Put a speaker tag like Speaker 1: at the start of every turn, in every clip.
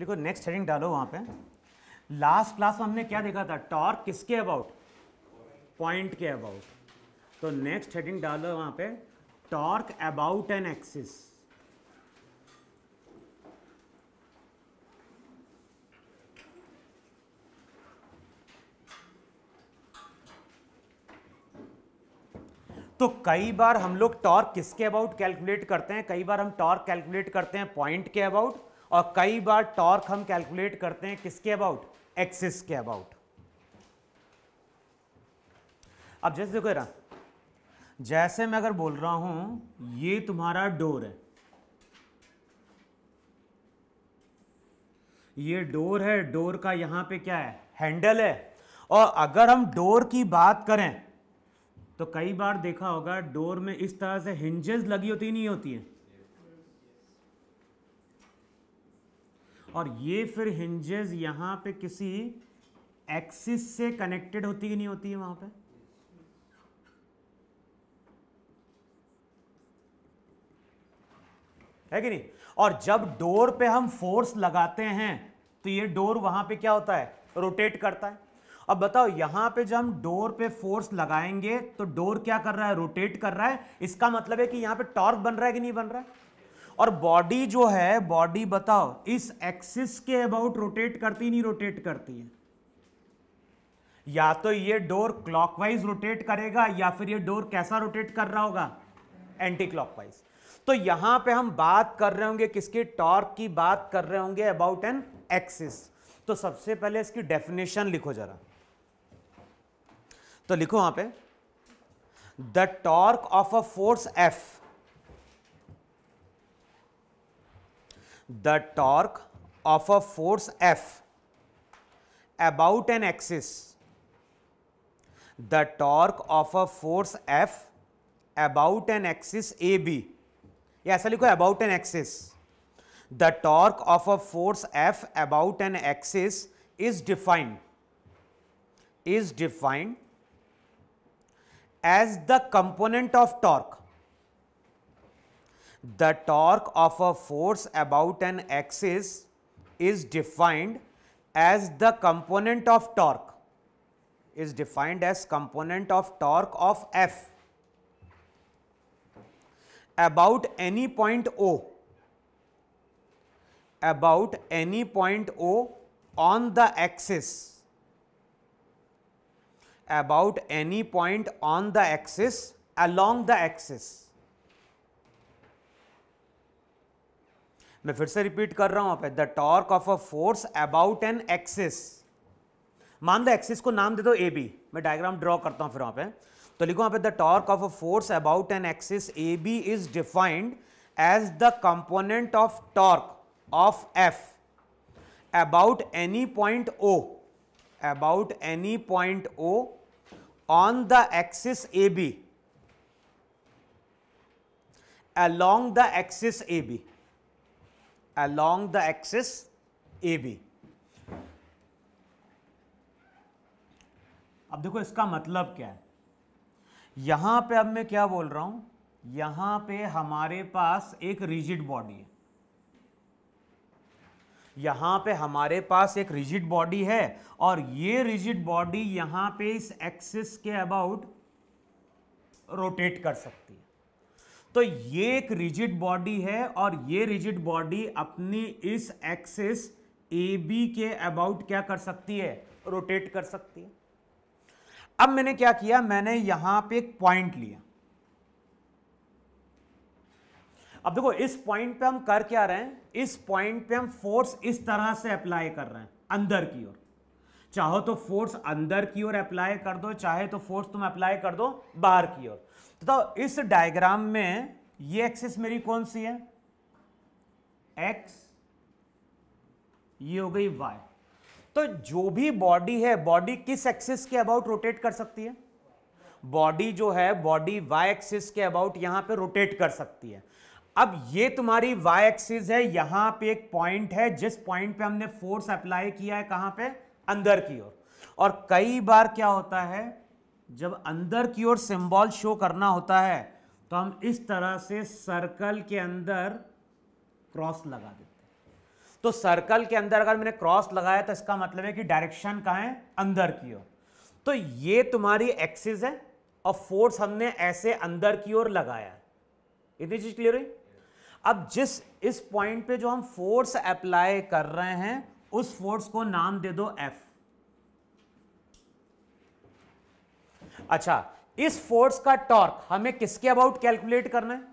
Speaker 1: लिखो next heading डालो वहां पे लास्ट क्लास में हमने क्या देखा था टॉर्क किसके अबाउट पॉइंट के अबाउट तो नेक्स्ट हेडिंग डालो वहां पे टॉर्क अबाउट एन एक्सिस तो कई बार हम लोग टॉर्क किसके अबाउट कैलकुलेट करते हैं कई बार हम टॉर्क कैलकुलेट करते हैं पॉइंट के अबाउट और कई बार टॉर्क हम कैलकुलेट करते हैं किसके अबाउट एक्सिस के अबाउट अब जैसे देखो ना जैसे मैं अगर बोल रहा हूं ये तुम्हारा डोर है ये डोर है डोर का यहां पे क्या है हैंडल है और अगर हम डोर की बात करें तो कई बार देखा होगा डोर में इस तरह से हिंजेस लगी होती नहीं होती है और ये फिर हिंजेस यहाँ पे किसी एक्सिस से कनेक्टेड होती कि नहीं होती है वहाँ पे है कि नहीं और जब डोर पे हम फोर्स लगाते हैं तो ये डोर वहां पे क्या होता है रोटेट करता है अब बताओ यहां पे जब हम डोर पे फोर्स लगाएंगे तो डोर क्या कर रहा है रोटेट कर रहा है इसका मतलब है कि यहां पे टॉर्क बन रहा है कि नहीं बन रहा है और बॉडी जो है बॉडी बताओ इस एक्सिस के अबाउट रोटेट करती नहीं रोटेट करती है या तो ये डोर क्लॉकवाइज रोटेट करेगा या फिर ये डोर कैसा रोटेट कर रहा होगा एंटी क्लॉकवाइज तो यहां पे हम बात कर रहे होंगे किसके टॉर्क की बात कर रहे होंगे अबाउट एन एक्सिस तो सबसे पहले इसकी डेफिनेशन लिखो जरा तो लिखो वहां पे the torque of a force F the torque of a force F about an axis. The torque of a force F about an axis AB. ऐसा लिखो about an axis. The torque of a force F about an axis is defined is defined as the component of torque the torque of a force about an axis is defined as the component of torque is defined as component of torque of F about any point O about any point O on the axis about any point on the axis along the axis मैं फिर से repeat कर रहा हूं आप the torque of a force about an axis मान लो axis को नाम दे दो ए बी मैं डायग्राम ड्रॉ करता हूं फिर वहां पे तो लिखो वहां पे the torque of a force about an axis A B is defined as the component of torque of F about any point O about any point O on the axis A B the axis A B along the axis AB अब देखो इसका मतलब क्या है यहां पे अब मैं क्या बोल रहा हूं यहां पे हमारे पास एक रिजिड बॉडी है यहां पे हमारे पास एक रिजिड बॉडी है और ये रिजिड बॉडी यहां पे इस एक्सिस के अबाउट रोटेट कर सकती है तो ये एक रिजिड बॉडी है और ये रिजिड बॉडी अपनी इस एक्सिस ए बी के अबाउट क्या कर सकती है रोटेट कर सकती है अब मैंने क्या किया मैंने यहां पे एक पॉइंट लिया अब देखो इस पॉइंट पे हम कर क्या रहे हैं इस पॉइंट पे हम फोर्स इस तरह से अप्लाई कर रहे हैं अंदर की ओर चाहो तो फोर्स अंदर की ओर अप्लाई कर दो चाहे तो फोर्स तुम अप्लाई कर दो बाहर की ओर तो इस डायग्राम में ये एक्सिस मेरी कौन सी है एक्स ये हो गई वाई तो जो भी बॉडी है बॉडी किस एक्सिस के अबाउट रोटेट कर सकती है बॉडी जो है बॉडी वाई एक्सिस के अबाउट यहां पे रोटेट कर सकती है अब ये तुम्हारी वाई एक्सिस है यहां पे एक पॉइंट है जिस पॉइंट पे हमने फोर्स अप्लाई किया है कहां पे अंदर की ओर और कई बार क्या होता है जब अंदर की ओर सिंबल शो करना होता है तो हम इस तरह से सर्कल के अंदर क्रॉस लगा देते हैं तो सर्कल के अंदर अगर मैंने क्रॉस लगाया तो इसका मतलब है कि डायरेक्शन कहाँ है अंदर की ओर तो ये तुम्हारी एक्सिस है और फोर्स हमने ऐसे अंदर की ओर लगाया इतनी चीज क्लियर हुई अब जिस इस पॉइंट पे जो हम फोर्स अप्लाई कर रहे हैं उस फोर्स को नाम दे दो एफ अच्छा इस फोर्स का टॉर्क हमें किसके अबाउट कैलकुलेट करना है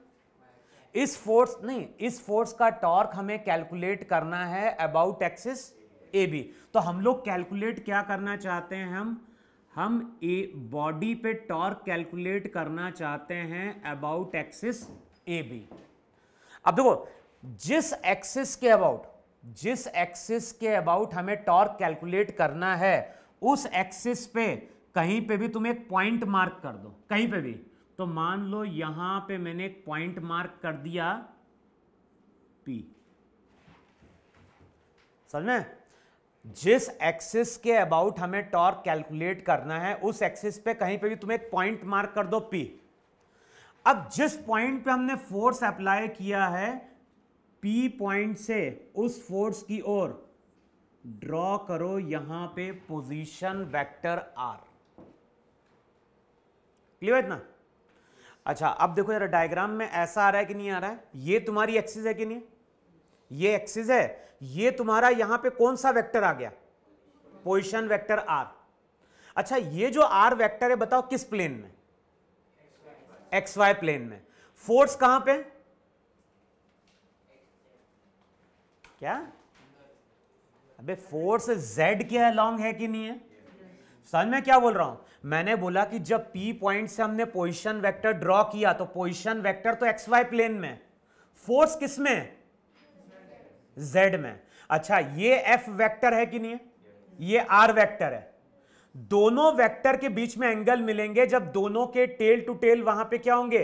Speaker 1: इस फोर्स नहीं इस फोर्स का टॉर्क हमें कैलकुलेट करना है अबाउट एक्सिस ए बी तो हम लोग कैलकुलेट क्या करना चाहते हैं हम हम ए बॉडी पे टॉर्क कैलकुलेट करना चाहते हैं अबाउट एक्सिस ए बी अब देखो जिस एक्सिस के अबाउट जिस एक्सिस के अबाउट हमें टॉर्क कैलकुलेट करना है उस एक्सिस पे कहीं पे भी तुम एक पॉइंट मार्क कर दो कहीं पे भी तो मान लो यहां पे मैंने एक पॉइंट मार्क कर दिया पी समझ में जिस एक्सिस के अबाउट हमें टॉर्क कैलकुलेट करना है उस एक्सिस पे कहीं पे भी तुम एक पॉइंट मार्क कर दो पी अब जिस पॉइंट पे हमने फोर्स अप्लाई किया है पी पॉइंट से उस फोर्स की ओर ड्रॉ करो यहां पे पोजीशन वेक्टर आर क्लियर है इतना अच्छा अब देखो जरा डायग्राम में ऐसा आ रहा है कि नहीं आ रहा है ये तुम्हारी एक्सिस है कि नहीं ये एक्सिस है ये तुम्हारा यहां पे कौन सा वेक्टर आ गया पोजिशन वेक्टर आर अच्छा ये जो आर वेक्टर है बताओ किस प्लेन में एक्स वाई प्लेन में फोर्स कहां पे क्या अबे फोर्स जेड क्या है लॉन्ग है कि नहीं है समझ में क्या बोल रहा हूं मैंने बोला कि जब P पॉइंट से हमने पोजिशन वेक्टर ड्रॉ किया तो पोजिशन वेक्टर तो एक्स वाई प्लेन में फोर्स किस में Z में अच्छा ये F वेक्टर है कि नहीं ये R वेक्टर है दोनों वेक्टर के बीच में एंगल मिलेंगे जब दोनों के टेल टू टेल वहां पे क्या होंगे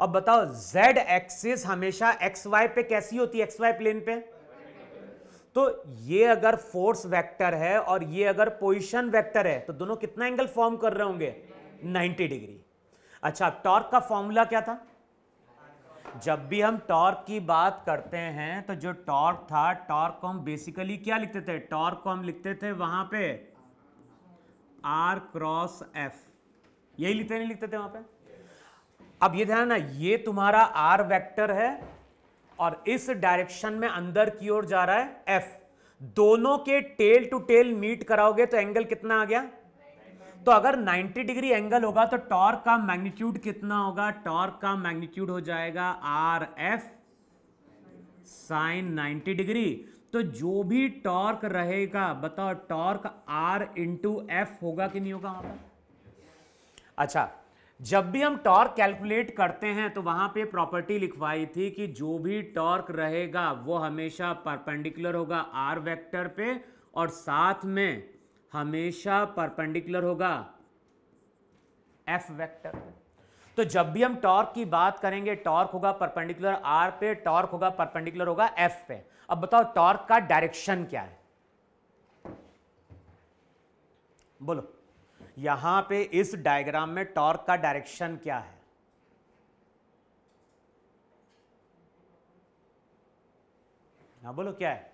Speaker 1: अब बताओ Z एक्सिस हमेशा एक्स वाई पे कैसी होती है एक्स वाई प्लेन पे तो ये अगर फोर्स वेक्टर है और ये अगर पोजिशन वेक्टर है तो दोनों कितना एंगल फॉर्म कर रहे होंगे 90 डिग्री अच्छा टॉर्क का फॉर्मूला क्या था जब भी हम टॉर्क की बात करते हैं तो जो टॉर्क था टॉर्क को हम बेसिकली क्या लिखते थे टॉर्क को हम लिखते थे वहां पे आर क्रॉस एफ यही लिखते नहीं लिखते थे वहां पे अब ये ध्यान ना ये तुम्हारा आर वेक्टर है और इस डायरेक्शन में अंदर की ओर जा रहा है एफ दोनों के टेल टू टेल मीट कराओगे तो एंगल कितना आ गया तो अगर 90 डिग्री एंगल होगा तो टॉर्क का मैग्नीट्यूड कितना होगा टॉर्क का मैग्नीट्यूड हो जाएगा आर एफ साइन 90 डिग्री तो जो भी टॉर्क रहेगा बताओ टॉर्क आर इंटू एफ होगा कि नहीं होगा वहां पर अच्छा जब भी हम टॉर्क कैलकुलेट करते हैं तो वहां पे प्रॉपर्टी लिखवाई थी कि जो भी टॉर्क रहेगा वो हमेशा परपेंडिकुलर होगा आर वेक्टर पे और साथ में हमेशा परपेंडिकुलर होगा एफ वेक्टर पे तो जब भी हम टॉर्क की बात करेंगे टॉर्क होगा परपेंडिकुलर आर पे टॉर्क होगा परपेंडिकुलर होगा एफ पे अब बताओ टॉर्क का डायरेक्शन क्या है बोलो यहां पे इस डायग्राम में टॉर्क का डायरेक्शन क्या है ना हाँ, बोलो क्या है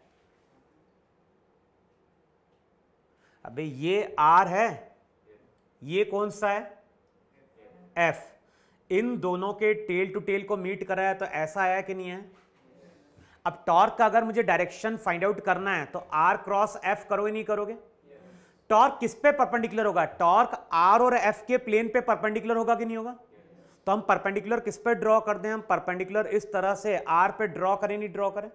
Speaker 1: अबे ये आर है ये कौन सा है एफ इन दोनों के टेल टू टेल को मीट कराया तो ऐसा आया कि नहीं है अब टॉर्क का अगर मुझे डायरेक्शन फाइंड आउट करना है तो आर क्रॉस एफ करोगे नहीं करोगे टॉर्क किस पे परपेंडिकुलर होगा टॉर्क आर और एफ के प्लेन पे परपेंडिकुलर होगा कि नहीं होगा तो हम परपेंडिकुलर किस पे ड्रॉ कर दें हम परपेंडिकुलर इस तरह से आर पे ड्रॉ करें नहीं ड्रॉ करें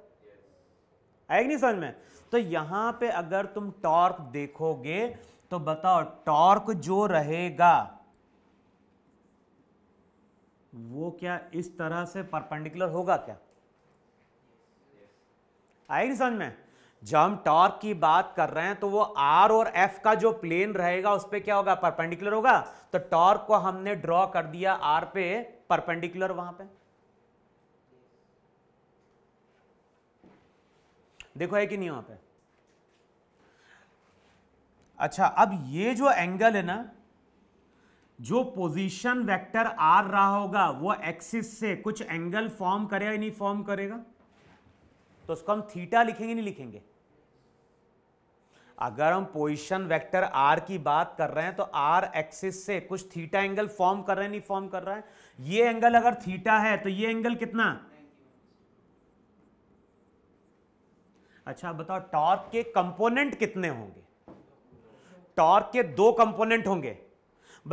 Speaker 1: आएगी नहीं समझ में तो यहां पे अगर तुम टॉर्क देखोगे तो बताओ टॉर्क जो रहेगा वो क्या इस तरह से परपेंडिकुलर होगा क्या आएगी समझ में जब हम टॉर्क की बात कर रहे हैं तो वो आर और एफ का जो प्लेन रहेगा उस पर क्या होगा परपेंडिकुलर होगा तो टॉर्क को हमने ड्रॉ कर दिया आर पे परपेंडिकुलर वहां पे देखो है कि नहीं वहां पे अच्छा अब ये जो एंगल है ना जो पोजीशन वेक्टर आर रहा होगा वो एक्सिस से कुछ एंगल फॉर्म करेगा या नहीं फॉर्म करेगा तो उसको हम थीटा लिखेंगे नहीं लिखेंगे अगर हम पोजिशन वेक्टर आर की बात कर रहे हैं तो आर एक्सिस से कुछ थीटा एंगल फॉर्म कर रहे हैं नहीं फॉर्म कर रहा है ये एंगल अगर थीटा है तो ये एंगल कितना अच्छा बताओ टॉर्क के कंपोनेंट कितने होंगे टॉर्क के दो कंपोनेंट होंगे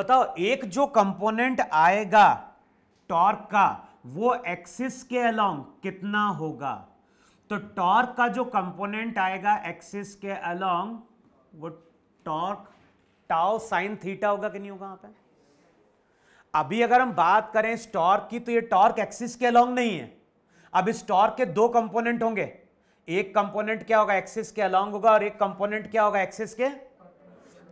Speaker 1: बताओ एक जो कंपोनेंट आएगा टॉर्क का वो एक्सिस के अलोंग कितना होगा तो टॉर्क का जो कंपोनेंट आएगा एक्सिस के अलोंग वो टॉर्क टाओ साइन थीटा होगा कि नहीं होगा वहां पे अभी अगर हम बात करें इस टॉर्क की तो ये टॉर्क एक्सिस के अलोंग नहीं है अब इस टॉर्क के दो कंपोनेंट होंगे एक कंपोनेंट क्या होगा एक्सिस के अलोंग होगा और एक कंपोनेंट क्या होगा एक्सिस के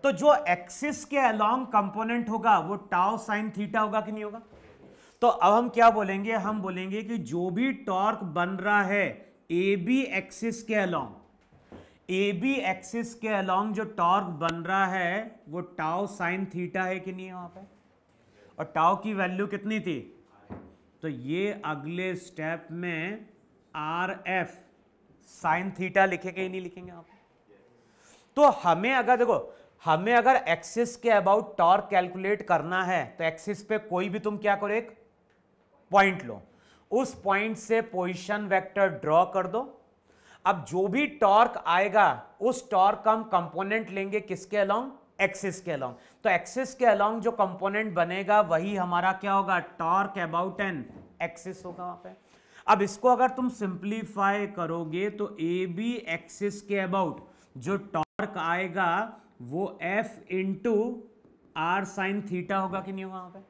Speaker 1: तो जो एक्सिस के अलोंग कंपोनेंट होगा वो टाओ साइन थीटा होगा कि नहीं होगा तो अब हम क्या बोलेंगे हम बोलेंगे कि जो भी टॉर्क बन रहा है ए बी एक्सिस के अलॉन्ग ए बी एक्सिस के अलोंग जो टॉर्क बन रहा है वो टाओ साइन थीटा है कि नहीं वहां पे और टाओ की वैल्यू कितनी थी तो ये अगले स्टेप में आर एफ साइन थीटा लिखेंगे ही नहीं लिखेंगे आप तो हमें अगर देखो हमें अगर एक्सिस के अबाउट टॉर्क कैलकुलेट करना है तो एक्सिस पे कोई भी तुम क्या करो एक पॉइंट लो उस पॉइंट से पोजिशन वेक्टर ड्रॉ कर दो अब जो भी टॉर्क आएगा उस टॉर्क का हम कंपोनेंट लेंगे किसके अलोंग एक्सिस के अलोंग तो एक्सिस के अलोंग जो कंपोनेंट बनेगा वही हमारा क्या होगा टॉर्क अबाउट एन एक्सिस होगा वहां पे अब इसको अगर तुम सिंप्लीफाई करोगे तो ए बी एक्सिस के अबाउट जो टॉर्क आएगा वो F into R sine theta होगा कि नहीं होगा वहां पे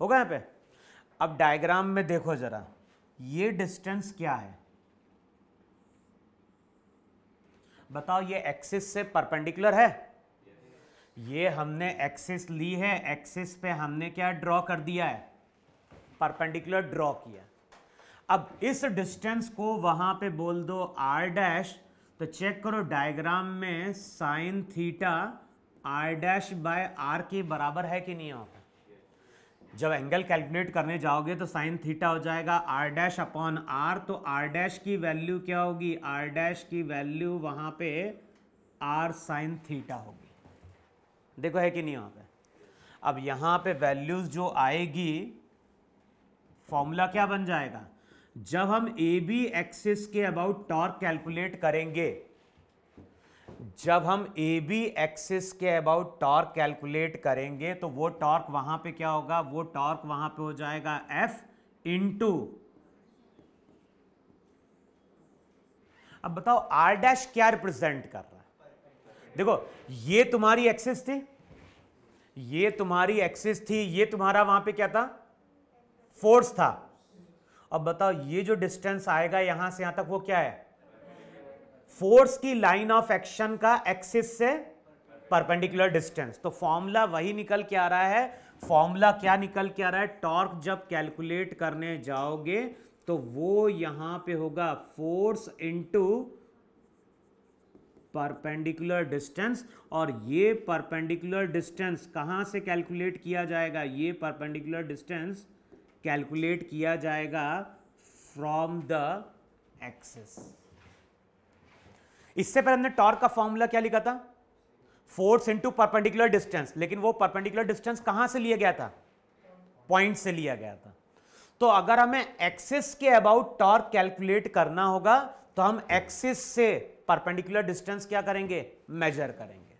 Speaker 1: होगा यहां पर अब डायग्राम में देखो ज़रा ये डिस्टेंस क्या है बताओ ये एक्सिस से परपेंडिकुलर है ये हमने एक्सिस ली है एक्सिस पे हमने क्या ड्रॉ कर दिया है परपेंडिकुलर ड्रॉ किया अब इस डिस्टेंस को वहां पे बोल दो आर डैश तो चेक करो डायग्राम में sine theta R dash by R के बराबर है कि नहीं होता जब एंगल कैलकुलेट करने जाओगे तो साइन थीटा हो जाएगा आर डैश अपॉन आर तो आर डैश की वैल्यू क्या होगी आर डैश की वैल्यू वहाँ पे आर साइन थीटा होगी देखो है कि नहीं वहाँ पे अब यहाँ पे वैल्यूज़ जो आएगी फॉर्मूला क्या बन जाएगा जब हम ए बी एक्सिस के अबाउट टॉर्क कैलकुलेट करेंगे जब हम ए बी एक्सिस के अबाउट टॉर्क कैलकुलेट करेंगे तो वो टॉर्क वहां पे क्या होगा वो टॉर्क वहां पे हो जाएगा एफ इंटू अब बताओ आर डैश क्या रिप्रेजेंट कर रहा है देखो ये तुम्हारी एक्सिस थी ये तुम्हारी एक्सिस थी ये तुम्हारा वहां पे क्या था फोर्स था अब बताओ ये जो डिस्टेंस आएगा यहां से यहां तक वो क्या है फोर्स की लाइन ऑफ एक्शन का एक्सिस से परपेंडिकुलर डिस्टेंस तो फॉर्मूला वही निकल के आ रहा है फॉर्मूला क्या निकल के आ रहा है टॉर्क जब कैलकुलेट करने जाओगे तो वो यहां पे होगा फोर्स इनटू परपेंडिकुलर डिस्टेंस और ये परपेंडिकुलर डिस्टेंस कहां से कैलकुलेट किया जाएगा ये परपेंडिकुलर डिस्टेंस कैलकुलेट किया जाएगा फ्रॉम द एक्सेस इससे पहले हमने टॉर्क का फॉर्मूला क्या लिखा था फोर्स इंटू परपेंडिकुलर डिस्टेंस लेकिन वो परपेंडिकुलर डिस्टेंस कहां से लिया गया था पॉइंट से लिया गया था तो अगर हमें एक्सिस के अबाउट टॉर्क कैलकुलेट करना होगा तो हम एक्सिस से परपेंडिकुलर डिस्टेंस क्या करेंगे मेजर करेंगे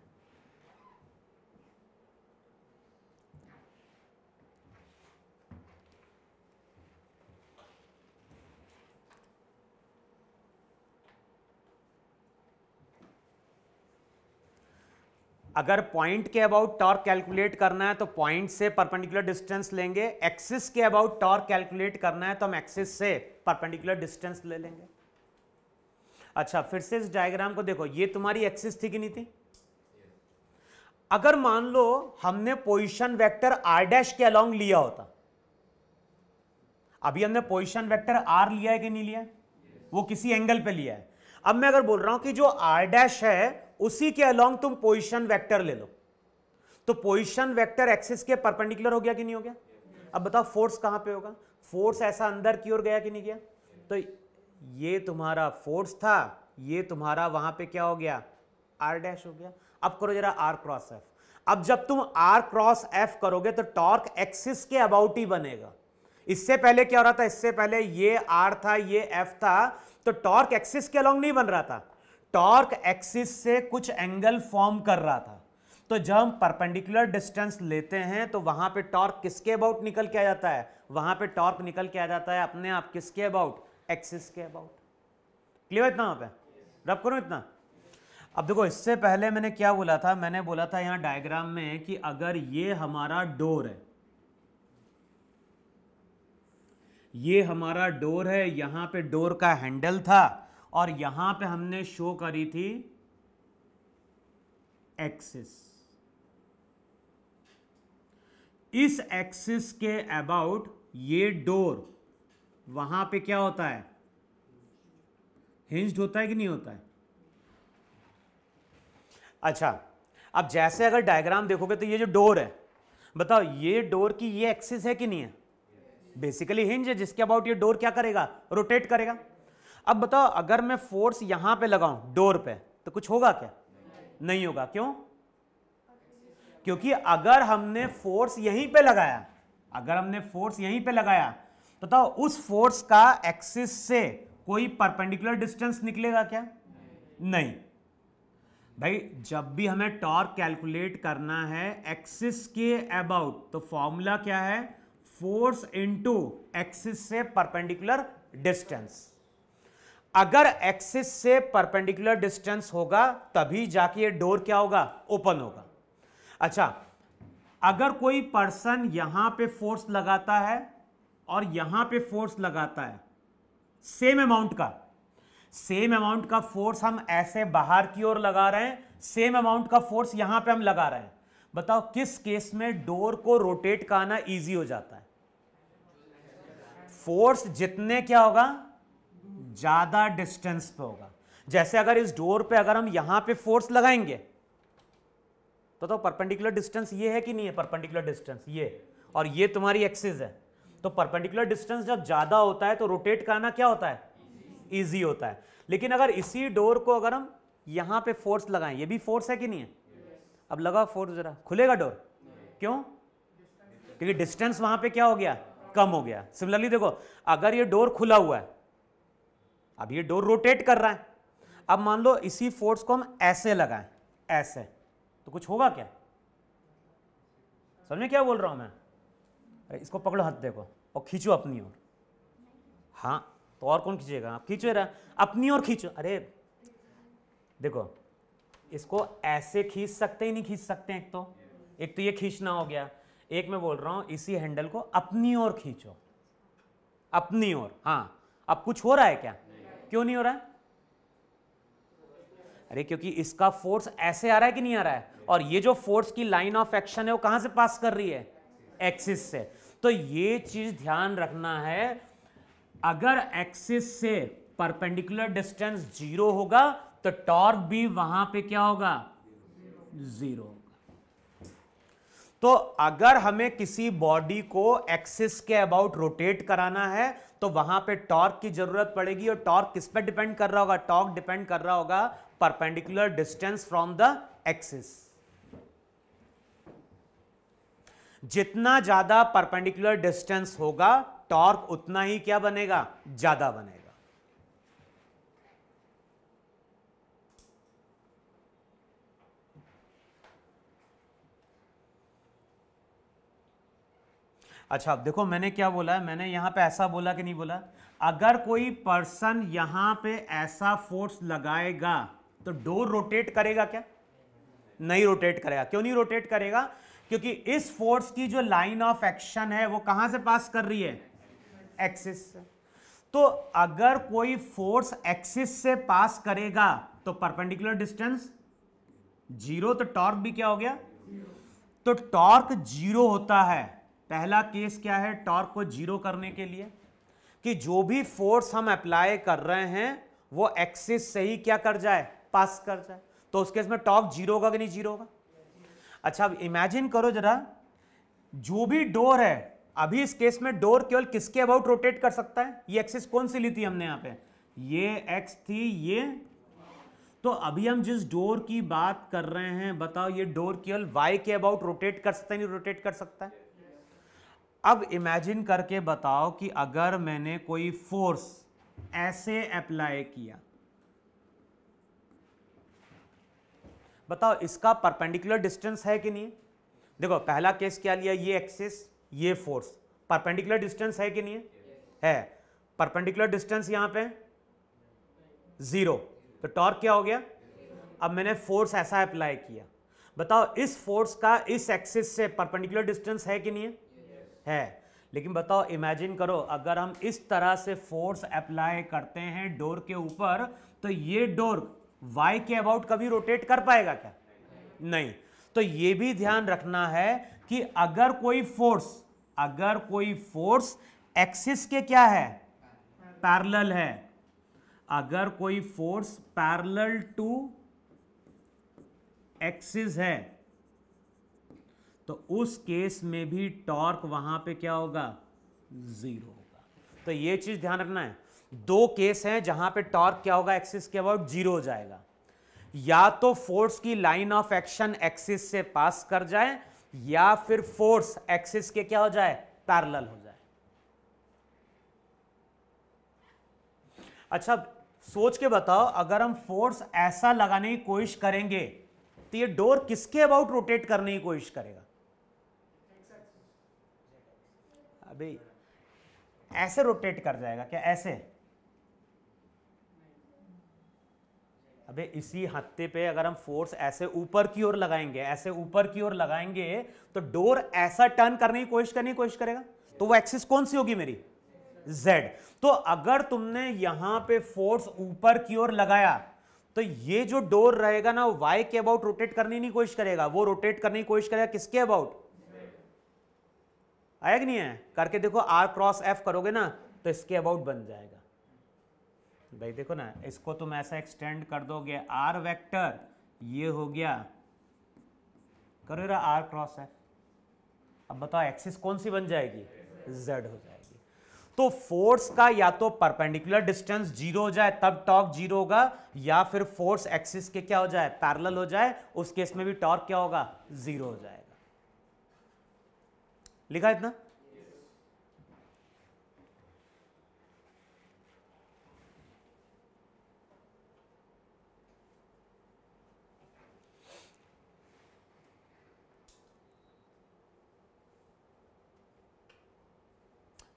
Speaker 1: अगर पॉइंट के अबाउट टॉर्क कैलकुलेट करना है तो पॉइंट से परपेंडिकुलर डिस्टेंस लेंगे एक्सिस के अबाउट टॉर्क कैलकुलेट करना है तो हम एक्सिस से परपेंडिकुलर डिस्टेंस ले लेंगे अच्छा फिर से इस डायग्राम को देखो ये तुम्हारी एक्सिस थी कि नहीं थी अगर मान लो हमने पोजिशन वैक्टर आर डैश के अलोंग लिया होता अभी हमने पोजिशन वैक्टर आर लिया है कि नहीं लिया वो किसी एंगल पर लिया है अब मैं अगर बोल रहा हूं कि जो आर डैश है उसी के अलोंग तुम पोजिशन वैक्टर ले लो तो पोजिशन वैक्टर एक्सिस के परपेंडिकुलर हो गया कि नहीं हो गया अब बताओ फोर्स कहां पे होगा फोर्स ऐसा अंदर की ओर गया कि नहीं गया तो ये तुम्हारा फोर्स था ये तुम्हारा वहां पे क्या हो गया आर डैश हो गया अब करो जरा आर क्रॉस एफ अब जब तुम आर क्रॉस एफ करोगे तो टॉर्क एक्सिस के अबाउट ही बनेगा इससे पहले क्या हो रहा था इससे पहले ये आर था ये एफ था तो टॉर्क एक्सिस के अलॉन्ग नहीं बन रहा था टॉर्क एक्सिस से कुछ एंगल फॉर्म कर रहा था तो जब हम परपेंडिकुलर डिस्टेंस लेते हैं तो वहां पे टॉर्क किसके अबाउट निकल के आ जाता है वहां पे टॉर्क निकल के आ जाता है अपने आप किसके अबाउट एक्सिस के अबाउट क्लियर इतना वहां पे रब करो इतना अब देखो इससे पहले मैंने क्या बोला था मैंने बोला था यहां डायग्राम में कि अगर ये हमारा डोर है ये हमारा डोर है यहां पे डोर का हैंडल था और यहां पे हमने शो करी थी एक्सिस इस एक्सिस के अबाउट ये डोर वहां पे क्या होता है हिंज्ड होता है कि नहीं होता है अच्छा अब जैसे अगर डायग्राम देखोगे तो ये जो डोर है बताओ ये डोर की ये एक्सिस है कि नहीं है बेसिकली हिंज है जिसके अबाउट ये डोर क्या करेगा रोटेट करेगा अब बताओ अगर मैं फोर्स यहां पे लगाऊं डोर पे तो कुछ होगा क्या नहीं, नहीं होगा क्यों क्योंकि अगर हमने फोर्स यहीं पे लगाया अगर हमने फोर्स यहीं पे लगाया तो बताओ उस फोर्स का एक्सिस से कोई परपेंडिकुलर डिस्टेंस निकलेगा क्या नहीं, नहीं। भाई जब भी हमें टॉर्क कैलकुलेट करना है एक्सिस के अबाउट तो फॉर्मूला क्या है फोर्स इनटू एक्सिस से परपेंडिकुलर डिस्टेंस अगर एक्सिस से परपेंडिकुलर डिस्टेंस होगा तभी जाके ये डोर क्या होगा ओपन होगा अच्छा अगर कोई पर्सन यहां पे फोर्स लगाता है और यहां पे फोर्स लगाता है सेम अमाउंट का सेम अमाउंट का फोर्स हम ऐसे बाहर की ओर लगा रहे हैं सेम अमाउंट का फोर्स यहां पे हम लगा रहे हैं बताओ किस केस में डोर को रोटेट करना इजी हो जाता है फोर्स जितने क्या होगा ज़्यादा डिस्टेंस पे होगा जैसे अगर इस डोर पे अगर हम यहां पे फोर्स लगाएंगे तो तो परपेंडिकुलर डिस्टेंस ये है कि नहीं है परपेंडिकुलर डिस्टेंस ये और ये तुम्हारी एक्सिस है तो परपेंडिकुलर डिस्टेंस जब ज़्यादा होता है तो रोटेट करना क्या होता है ईजी होता है लेकिन अगर इसी डोर को अगर हम यहां पे फोर्स लगाएं ये भी फोर्स है कि नहीं है yes. अब लगा फोर्स जरा खुलेगा डोर क्यों क्योंकि डिस्टेंस वहां पे क्या हो गया कम हो गया सिमिलरली देखो अगर ये डोर खुला हुआ है अब ये डोर रोटेट कर रहा है अब मान लो इसी फोर्स को हम ऐसे लगाएं ऐसे तो कुछ होगा क्या समझ में क्या बोल रहा हूं मैं अरे इसको पकड़ो हाथ देखो और खींचो अपनी ओर हाँ तो और कौन खींचेगा आप खींचो रहा अपनी ओर खींचो अरे देखो इसको ऐसे खींच सकते ही नहीं खींच सकते एक तो एक तो ये खींचना हो गया एक मैं बोल रहा हूं इसी हैंडल को अपनी ओर खींचो अपनी ओर हाँ अब कुछ हो रहा है क्या क्यों नहीं हो रहा है अरे क्योंकि इसका फोर्स ऐसे आ रहा है कि नहीं आ रहा है और ये जो फोर्स की लाइन ऑफ एक्शन है वो कहां से पास कर रही है एक्सिस से तो ये चीज ध्यान रखना है अगर एक्सिस से परपेंडिकुलर डिस्टेंस जीरो होगा तो टॉर्क भी वहां पे क्या होगा जीरो होगा तो अगर हमें किसी बॉडी को एक्सिस के अबाउट रोटेट कराना है तो वहां पे टॉर्क की जरूरत पड़ेगी और टॉर्क किस पे डिपेंड कर रहा होगा टॉर्क डिपेंड कर रहा होगा perpendicular distance from the axis जितना ज्यादा परपेंडिकुलर डिस्टेंस होगा टॉर्क उतना ही क्या बनेगा ज्यादा बनेगा अच्छा देखो मैंने क्या बोला है मैंने यहाँ पे ऐसा बोला कि नहीं बोला अगर कोई पर्सन यहाँ पे ऐसा फोर्स लगाएगा तो डोर रोटेट करेगा क्या नहीं रोटेट करेगा क्यों नहीं रोटेट करेगा क्योंकि इस फोर्स की जो लाइन ऑफ एक्शन है वो कहाँ से पास कर रही है एक्सिस से तो अगर कोई फोर्स एक्सिस से पास करेगा तो परपेंडिकुलर डिस्टेंस जीरो तो टॉर्क भी क्या हो गया तो टॉर्क जीरो होता है पहला केस क्या है टॉर्क को जीरो करने के लिए कि जो भी फोर्स हम अप्लाई कर रहे हैं वो एक्सिस से ही क्या कर जाए पास कर जाए तो उस केस में टॉर्क जीरो होगा कि नहीं जीरो होगा अच्छा अब इमेजिन करो जरा जो भी डोर है अभी इस केस में डोर केवल किसके अबाउट रोटेट कर सकता है ये एक्सिस कौन सी ली थी हमने यहां पे ये एक्स थी ये तो अभी हम जिस डोर की बात कर रहे हैं बताओ ये डोर केवल वाई के अबाउट रोटेट कर सकता है नहीं रोटेट कर सकता है अब इमेजिन करके बताओ कि अगर मैंने कोई फोर्स ऐसे अप्लाई किया बताओ इसका परपेंडिकुलर डिस्टेंस है कि नहीं देखो पहला केस क्या लिया ये एक्सिस ये फोर्स परपेंडिकुलर डिस्टेंस है कि नहीं है परपेंडिकुलर डिस्टेंस यहां पे जीरो तो टॉर्क क्या हो गया अब मैंने फोर्स ऐसा अप्लाई किया बताओ इस फोर्स का इस एक्सिस से परपेंडिकुलर डिस्टेंस है कि नहीं है है लेकिन बताओ इमेजिन करो अगर हम इस तरह से फोर्स अप्लाई करते हैं डोर के ऊपर तो ये डोर वाई के अबाउट कभी रोटेट कर पाएगा क्या नहीं तो ये भी ध्यान रखना है कि अगर कोई फोर्स अगर कोई फोर्स एक्सिस के क्या है पैरल है अगर कोई फोर्स पैरल टू एक्सिस है तो उस केस में भी टॉर्क वहां पे क्या होगा ज़ीरो होगा तो ये चीज़ ध्यान रखना है दो केस हैं जहां पे टॉर्क क्या होगा एक्सिस के अबाउट जीरो हो जाएगा या तो फोर्स की लाइन ऑफ एक्शन एक्सिस से पास कर जाए या फिर फोर्स एक्सिस के क्या हो जाए पैरल हो जाए अच्छा सोच के बताओ अगर हम फोर्स ऐसा लगाने की कोशिश करेंगे तो ये डोर किसके अबाउट रोटेट करने की कोशिश करेगा अभी ऐसे रोटेट कर जाएगा क्या ऐसे अबे इसी हत्ते पे अगर हम फोर्स ऐसे ऊपर की ओर लगाएंगे ऐसे ऊपर की ओर लगाएंगे तो डोर ऐसा टर्न करने की कोशिश करने की कोशिश करेगा तो वो एक्सिस कौन सी होगी मेरी जेड तो अगर तुमने यहां पे फोर्स ऊपर की ओर लगाया तो ये जो डोर रहेगा ना वाई के अबाउट रोटेट करने की कोशिश करेगा वो रोटेट करने की कोशिश करेगा किसके अबाउट आया कि नहीं है करके देखो आर क्रॉस एफ करोगे ना तो इसके अबाउट बन जाएगा भाई देखो ना इसको तुम ऐसा एक्सटेंड कर दोगे आर वेक्टर ये हो गया करो रहा आर क्रॉस एफ अब बताओ एक्सिस कौन सी बन जाएगी जेड हो जाएगी तो फोर्स का या तो परपेंडिकुलर डिस्टेंस जीरो हो जाए तब टॉर्क जीरो होगा या फिर फोर्स एक्सिस के क्या हो जाए पैरल हो जाए उस केस में भी टॉर्क क्या होगा जीरो हो जाएगा लिखा इतना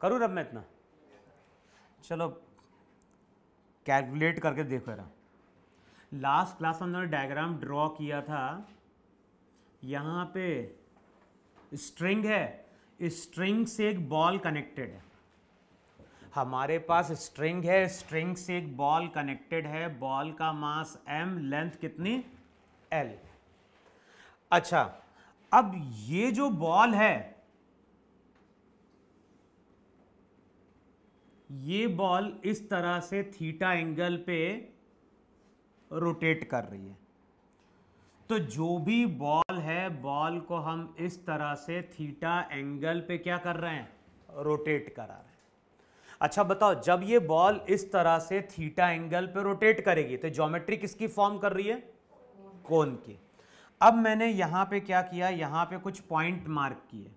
Speaker 1: करूँ अब मैं इतना चलो कैलकुलेट करके देखो रहा लास्ट क्लास में हमने डायग्राम ड्रॉ किया था यहाँ पे स्ट्रिंग है स्ट्रिंग से एक बॉल कनेक्टेड है हमारे पास स्ट्रिंग है स्ट्रिंग से एक बॉल कनेक्टेड है बॉल का मास एम लेंथ कितनी एल अच्छा अब ये जो बॉल है ये बॉल इस तरह से थीटा एंगल पे रोटेट कर रही है तो जो भी बॉल बॉल को हम इस तरह से थीटा एंगल पे क्या कर रहे हैं रोटेट करा रहे हैं अच्छा बताओ जब ये बॉल इस तरह से थीटा एंगल पे रोटेट करेगी तो ज्योमेट्री किसकी फॉर्म कर रही है कोन की अब मैंने यहां पे क्या किया यहां पे कुछ पॉइंट मार्क किए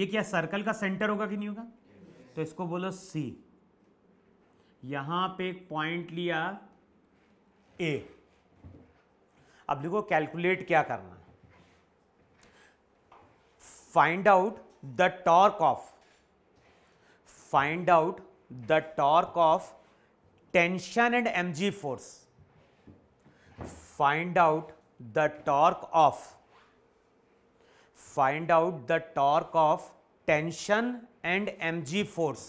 Speaker 1: ये क्या सर्कल का सेंटर होगा कि नहीं होगा तो इसको बोलो सी यहां पे एक पॉइंट लिया ए अब देखो कैलकुलेट क्या करना find out the torque of find out the torque of tension and mg force find out the torque of find out the torque of tension and mg force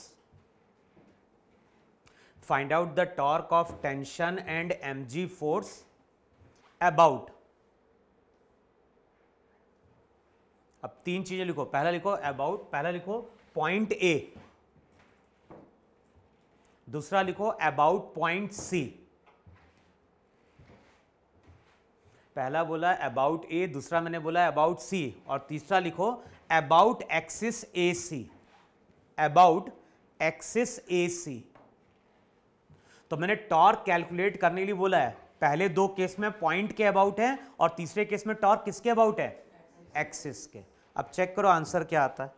Speaker 1: find out the torque of tension and mg force about अब तीन चीजें लिखो पहला लिखो about पहला लिखो point A दूसरा लिखो अबाउट पॉइंट सी पहला बोला अबाउट ए दूसरा मैंने बोला अबाउट सी और तीसरा लिखो about axis A C about axis A C तो मैंने टॉर्क कैलकुलेट करने के लिए बोला है पहले दो केस में पॉइंट के अबाउट है और तीसरे केस में टॉर्क किसके अबाउट है एक्सिस के अब चेक करो आंसर क्या आता है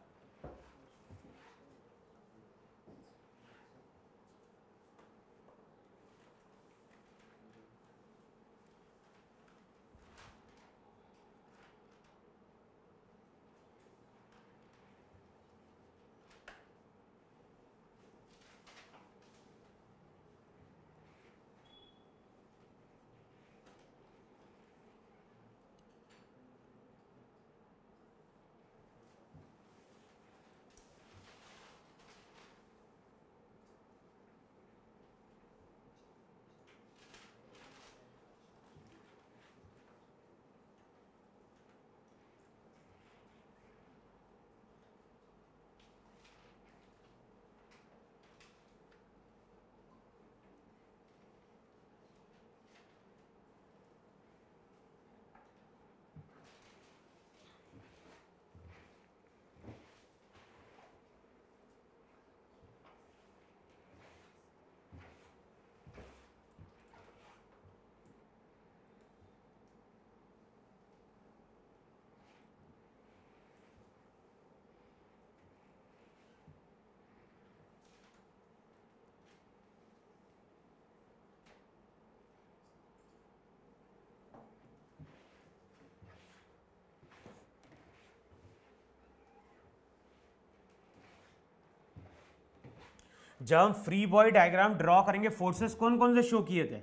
Speaker 1: जब हम फ्री बॉय डायग्राम ड्रॉ करेंगे फोर्सेस कौन कौन से शो किए थे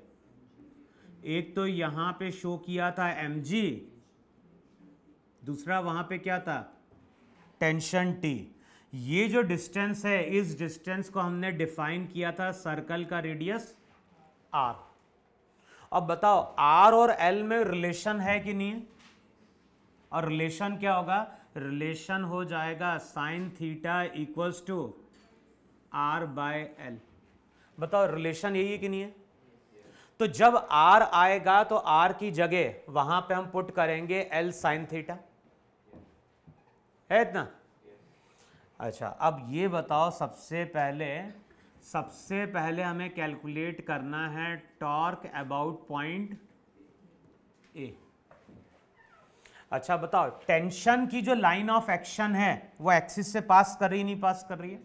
Speaker 1: एक तो यहां पे शो किया था एम दूसरा वहां पे क्या था टेंशन टी ये जो डिस्टेंस है इस डिस्टेंस को हमने डिफाइन किया था सर्कल का रेडियस आर अब बताओ आर और एल में रिलेशन है कि नहीं और रिलेशन क्या होगा रिलेशन हो जाएगा sine theta equals to R by L बताओ रिलेशन यही है कि नहीं है तो जब आर आएगा तो आर की जगह वहां पे हम पुट करेंगे एल साइन थीटा है इतना अच्छा अब ये बताओ सबसे पहले सबसे पहले हमें कैलकुलेट करना है टॉर्क अबाउट पॉइंट ए अच्छा बताओ टेंशन की जो लाइन ऑफ एक्शन है वो एक्सिस से पास कर रही नहीं पास कर रही है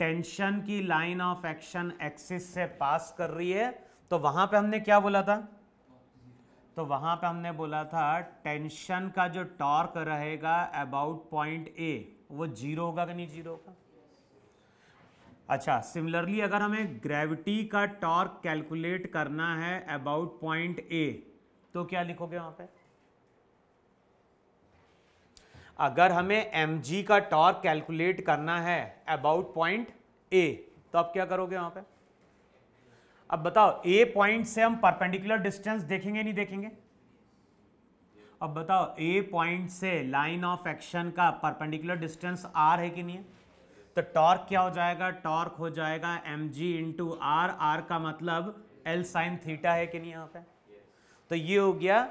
Speaker 1: टेंशन की लाइन ऑफ एक्शन एक्सिस से पास कर रही है तो वहां पे हमने क्या बोला था तो वहां पे हमने बोला था टेंशन का जो टॉर्क रहेगा अबाउट पॉइंट ए वो जीरो होगा कि नहीं जीरो होगा अच्छा सिमिलरली अगर हमें ग्रेविटी का टॉर्क कैलकुलेट करना है अबाउट पॉइंट ए तो क्या लिखोगे वहां पे अगर हमें एम जी का टॉर्क कैलकुलेट करना है अबाउट पॉइंट ए तो आप क्या करोगे वहां पे अब बताओ ए पॉइंट से हम परपेंडिकुलर डिस्टेंस देखेंगे नहीं देखेंगे अब बताओ ए पॉइंट से लाइन ऑफ एक्शन का परपेंडिकुलर डिस्टेंस आर है कि नहीं है तो टॉर्क क्या हो जाएगा टॉर्क हो जाएगा M G into R R का मतलब एल साइन थीटा है कि नहीं यहाँ पे तो ये हो गया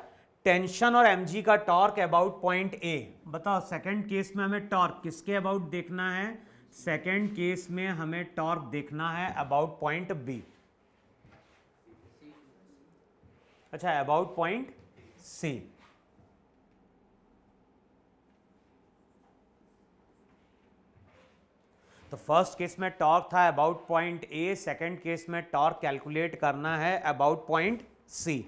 Speaker 1: टेंशन और एम का टॉर्क अबाउट पॉइंट ए बताओ सेकेंड केस में हमें टॉर्क किसके अबाउट देखना है सेकेंड केस में हमें टॉर्क देखना है अबाउट पॉइंट बी अच्छा अबाउट पॉइंट सी तो फर्स्ट केस में टॉर्क था about point A second case में टॉर्क कैलकुलेट करना है अबाउट पॉइंट सी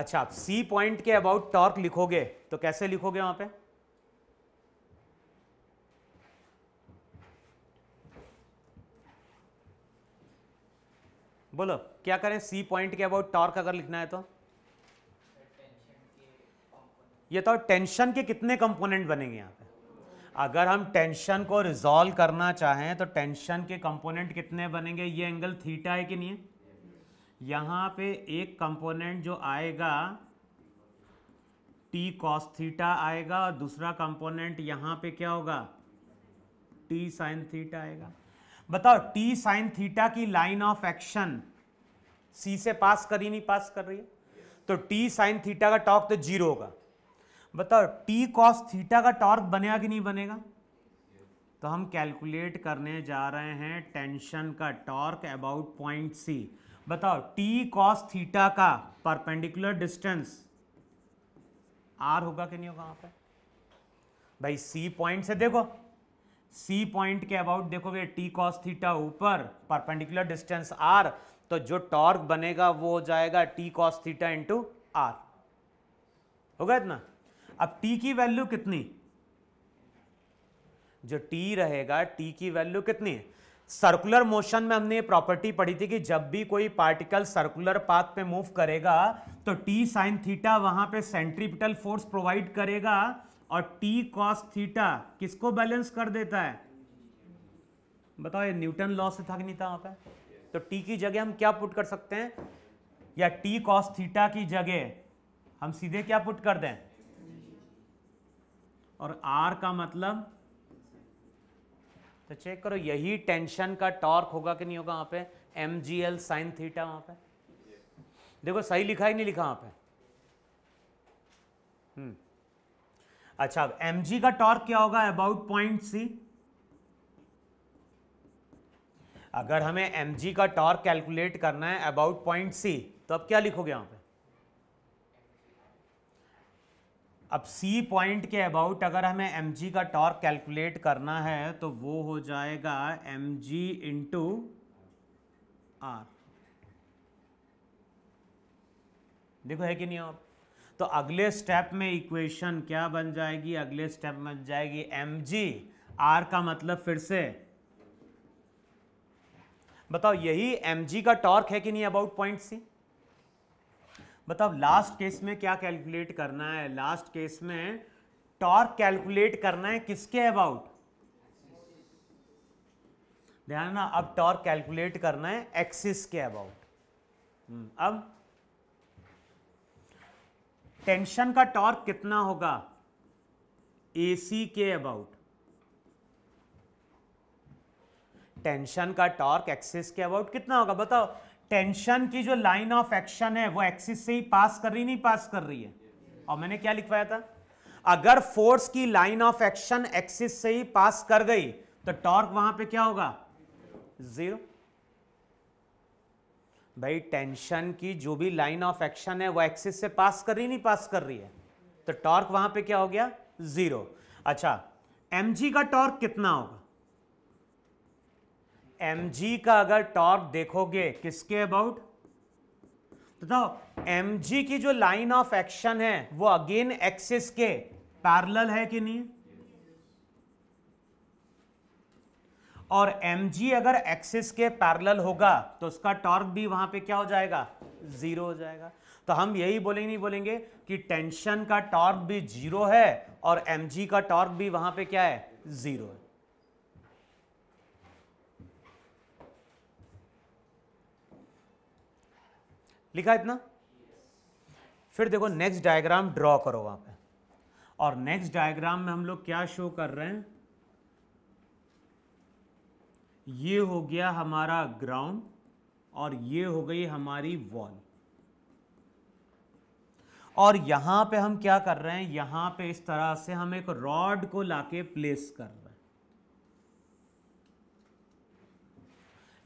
Speaker 1: अच्छा आप सी पॉइंट के अबाउट टॉर्क लिखोगे तो कैसे लिखोगे वहां पे बोलो क्या करें सी पॉइंट के अबाउट टॉर्क अगर लिखना है तो ये तो टेंशन के कितने कंपोनेंट बनेंगे यहां पे अगर हम टेंशन को रिजॉल्व करना चाहें तो टेंशन के कंपोनेंट कितने बनेंगे ये एंगल थीटा है कि नहीं है यहाँ पे एक कंपोनेंट जो आएगा टी कॉस थीटा आएगा और दूसरा कंपोनेंट यहाँ पे क्या होगा टी साइन थीटा आएगा बताओ टी साइन थीटा की लाइन ऑफ एक्शन सी से पास करी नहीं पास कर रही है तो टी साइन थीटा का टॉर्क तो जीरो होगा बताओ टी कॉस थीटा का टॉर्क बनेगा कि नहीं बनेगा तो हम कैलकुलेट करने जा रहे हैं टेंशन का टॉर्क अबाउट पॉइंट सी बताओ t cos थीटा का परपेंडिकुलर डिस्टेंस r होगा कि नहीं होगा वहां पे भाई c पॉइंट से देखो c पॉइंट के अबाउट देखोगे t cos थीटा ऊपर परपेंडिकुलर डिस्टेंस r तो जो टॉर्क बनेगा वो हो जाएगा t cos theta into R होगा इतना अब t की वैल्यू कितनी जो t रहेगा t की वैल्यू कितनी है सर्कुलर मोशन में हमने प्रॉपर्टी पढ़ी थी कि जब भी कोई पार्टिकल सर्कुलर पाथ पे मूव करेगा तो टी साइन थीटा वहां पे सेंट्रीपिटल फोर्स प्रोवाइड करेगा और टी कॉस थीटा किसको बैलेंस कर देता है बताओ ये न्यूटन लॉ से था कि नहीं था वहां पे तो टी की जगह हम क्या पुट कर सकते हैं या टी कॉस थीटा की जगह हम सीधे क्या पुट कर दें और आर का मतलब तो चेक करो यही टेंशन का टॉर्क होगा कि नहीं होगा वहां पे M G L sine theta वहां पे देखो सही लिखा ही नहीं लिखा वहां पे हम्म। अच्छा अब एम जी का टॉर्क क्या होगा अबाउट पॉइंट सी अगर हमें एम जी का टॉर्क कैलकुलेट करना है अबाउट पॉइंट सी तो अब क्या लिखोगे आप अब सी पॉइंट के अबाउट अगर हमें एम जी का टॉर्क कैलकुलेट करना है तो वो हो जाएगा एम जी इंटू आर देखो है कि नहीं आप तो अगले स्टेप में इक्वेशन क्या बन जाएगी अगले स्टेप बन जाएगी एम जी आर का मतलब फिर से बताओ यही एम जी का टॉर्क है कि नहीं अबाउट पॉइंट सी मतलब लास्ट केस में क्या कैलकुलेट करना है लास्ट केस में टॉर्क कैलकुलेट करना है किसके अबाउट ध्यान ना अब टॉर्क कैलकुलेट करना है एक्सिस के अबाउट हम्म, अब टेंशन का टॉर्क कितना होगा एसी के अबाउट टेंशन का टॉर्क एक्सिस के अबाउट कितना होगा बताओ टेंशन की जो लाइन ऑफ एक्शन है वो एक्सिस से ही पास कर रही नहीं पास कर रही है और मैंने क्या लिखवाया था अगर फोर्स की लाइन ऑफ एक्शन एक्सिस से ही पास कर गई तो टॉर्क वहां पे क्या होगा जीरो भाई टेंशन की जो भी लाइन ऑफ एक्शन है वो एक्सिस से पास कर रही नहीं पास कर रही है तो टॉर्क वहां पे क्या हो गया जीरो अच्छा एम का टॉर्क कितना होगा एम जी का अगर टॉर्क देखोगे किसके अबाउट बताओ एम जी की जो लाइन ऑफ एक्शन है वो अगेन एक्सिस के पैरल है कि नहीं और एम जी अगर एक्सिस के पैरल होगा तो उसका टॉर्क भी वहां पे क्या हो जाएगा जीरो हो जाएगा तो हम यही बोलेंगे नहीं बोलेंगे कि टेंशन का टॉर्क भी जीरो है और एम जी का टॉर्क भी वहां पे क्या है जीरो है लिखा इतना फिर देखो नेक्स्ट डायग्राम ड्रॉ करो वहां पे और नेक्स्ट डायग्राम में हम लोग क्या शो कर रहे हैं ये हो गया हमारा ग्राउंड और ये हो गई हमारी वॉल और यहां पे हम क्या कर रहे हैं यहां पे इस तरह से हम एक रॉड को लाके प्लेस कर रहे हैं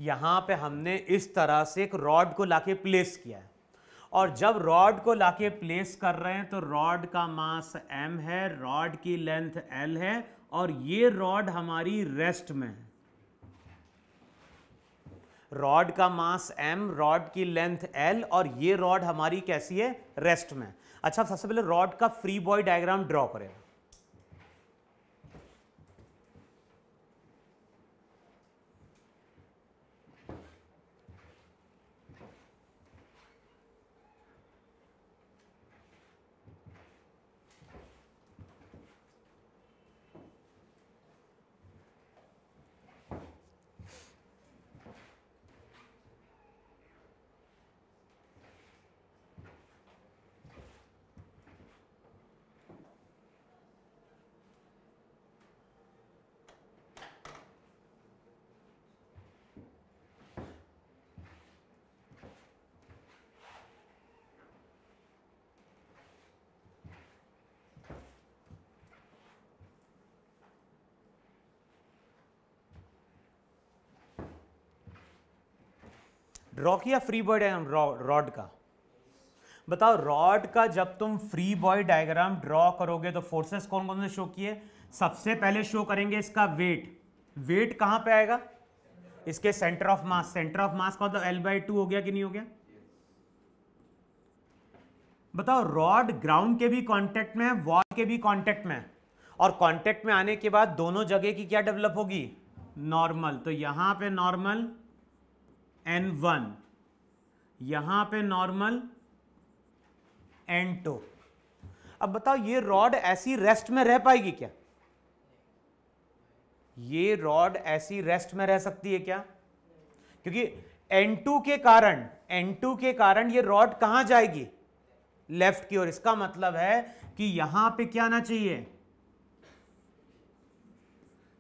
Speaker 1: यहाँ पे हमने इस तरह से एक रॉड को लाके प्लेस किया है और जब रॉड को लाके प्लेस कर रहे हैं तो रॉड का मास एम है रॉड की लेंथ एल है और ये रॉड हमारी रेस्ट में है रॉड का मास एम रॉड की लेंथ एल और ये रॉड हमारी कैसी है रेस्ट में अच्छा सबसे पहले रॉड का फ्री बॉय डायग्राम ड्रॉ करें रॉक या फ्री बॉय डायग्राम रॉड का बताओ रॉड का जब तुम फ्री बॉय डायग्राम ड्रॉ करोगे तो फोर्सेस कौन कौन से शो किए सबसे पहले शो करेंगे इसका वेट वेट कहां पे आएगा इसके centre of mass centre of mass का मतलब एल बाई टू हो गया कि नहीं हो गया बताओ रॉड ग्राउंड के भी कांटेक्ट में है वॉल के भी कांटेक्ट में है और कांटेक्ट में आने के बाद दोनों जगह की क्या डेवलप होगी नॉर्मल तो यहां पे नॉर्मल एन वन यहां पे नॉर्मल एन टू अब बताओ ये रॉड ऐसी रेस्ट में रह पाएगी क्या ये रॉड ऐसी रेस्ट में रह सकती है क्या क्योंकि एन टू के कारण एन टू के कारण ये रॉड कहां जाएगी लेफ्ट की ओर इसका मतलब है कि यहां पे क्या आना चाहिए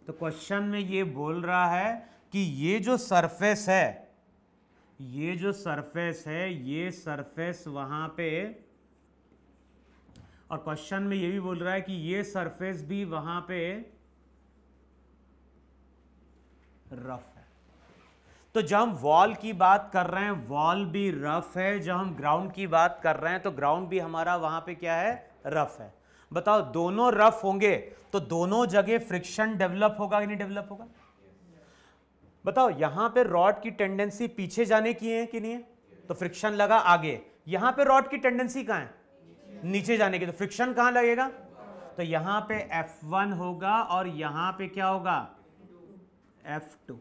Speaker 1: तो क्वेश्चन में ये बोल रहा है कि ये जो सरफेस है ये जो सरफेस है ये सरफेस वहाँ पे और क्वेश्चन में ये भी बोल रहा है कि ये सरफेस भी वहाँ पे रफ है तो जब हम वॉल की बात कर रहे हैं वॉल भी रफ है जब हम ग्राउंड की बात कर रहे हैं तो ग्राउंड भी हमारा वहाँ पे क्या है रफ है बताओ दोनों रफ होंगे तो दोनों जगह फ्रिक्शन डेवलप होगा कि नहीं डेवलप होगा बताओ यहां पे रॉड की टेंडेंसी पीछे जाने की है कि नहीं है तो फ्रिक्शन लगा आगे यहां पे रॉड की टेंडेंसी कहां है नीचे जाने की तो फ्रिक्शन कहाँ लगेगा तो यहां पे F1 होगा और यहां पे क्या होगा F2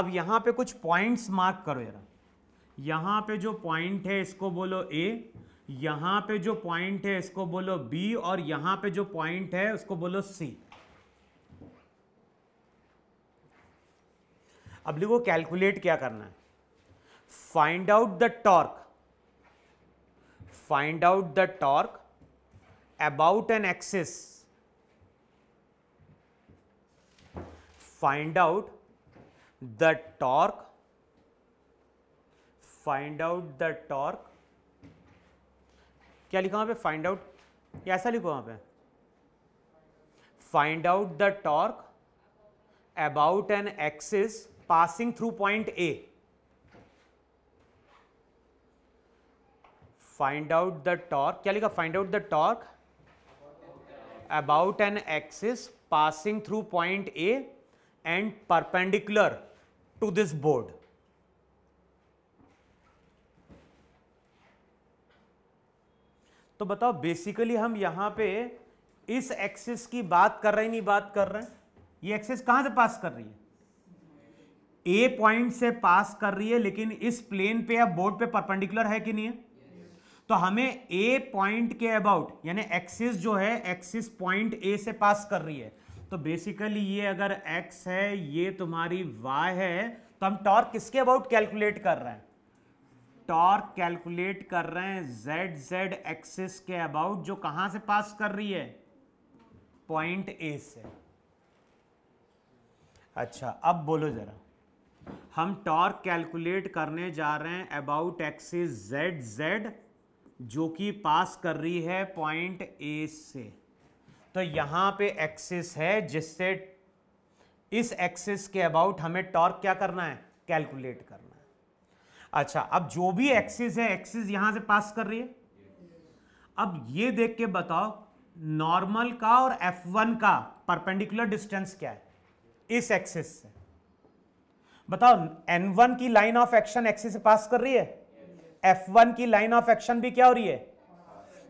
Speaker 1: अब यहां पे कुछ पॉइंट्स मार्क करो जरा यहां पे जो पॉइंट है इसको बोलो A यहां पे जो पॉइंट है इसको बोलो B और यहां पे जो पॉइंट है उसको बोलो सी अब लिखो कैलकुलेट क्या करना है find out the torque find out the torque about an axis find out the torque find out the torque क्या लिखा वहां पे फाइंड आउट ऐसा लिखो वहां पे find out the torque about an axis passing through point A find out the torque क्या लिखा find out the torque about an axis passing through point A and perpendicular to this board तो बताओ basically हम यहां पे इस axis की बात कर रहे नहीं बात कर रहे हैं ये एक्सिस कहां से पास कर रही है ए पॉइंट से पास कर रही है लेकिन इस प्लेन पे या बोर्ड पे परपेंडिकुलर है कि नहीं है तो हमें ए पॉइंट के अबाउट यानी एक्सिस जो है एक्सिस पॉइंट ए से पास कर रही है तो बेसिकली ये अगर एक्स है ये तुम्हारी वाई है तो हम टॉर्क किसके अबाउट कैलकुलेट कर रहे हैं टॉर्क कैलकुलेट कर रहे हैं जेड जेड एक्सिस के अबाउट जो कहां से पास कर रही है पॉइंट ए से अच्छा अब बोलो जरा हम टॉर्क कैलकुलेट करने जा रहे हैं अबाउट एक्सिस जेड जेड जो कि पास कर रही है पॉइंट ए से तो यहां पे एक्सिस है जिससे इस एक्सिस के अबाउट हमें टॉर्क क्या करना है कैलकुलेट करना है अच्छा अब जो भी एक्सिस है एक्सिस यहां से पास कर रही है अब ये देख के बताओ नॉर्मल का और एफ वन का परपेंडिकुलर डिस्टेंस क्या है इस एक्सिस से बताओ एन वन की लाइन ऑफ एक्शन एक्सी से पास कर रही है एफ वन की लाइन ऑफ एक्शन भी क्या हो रही है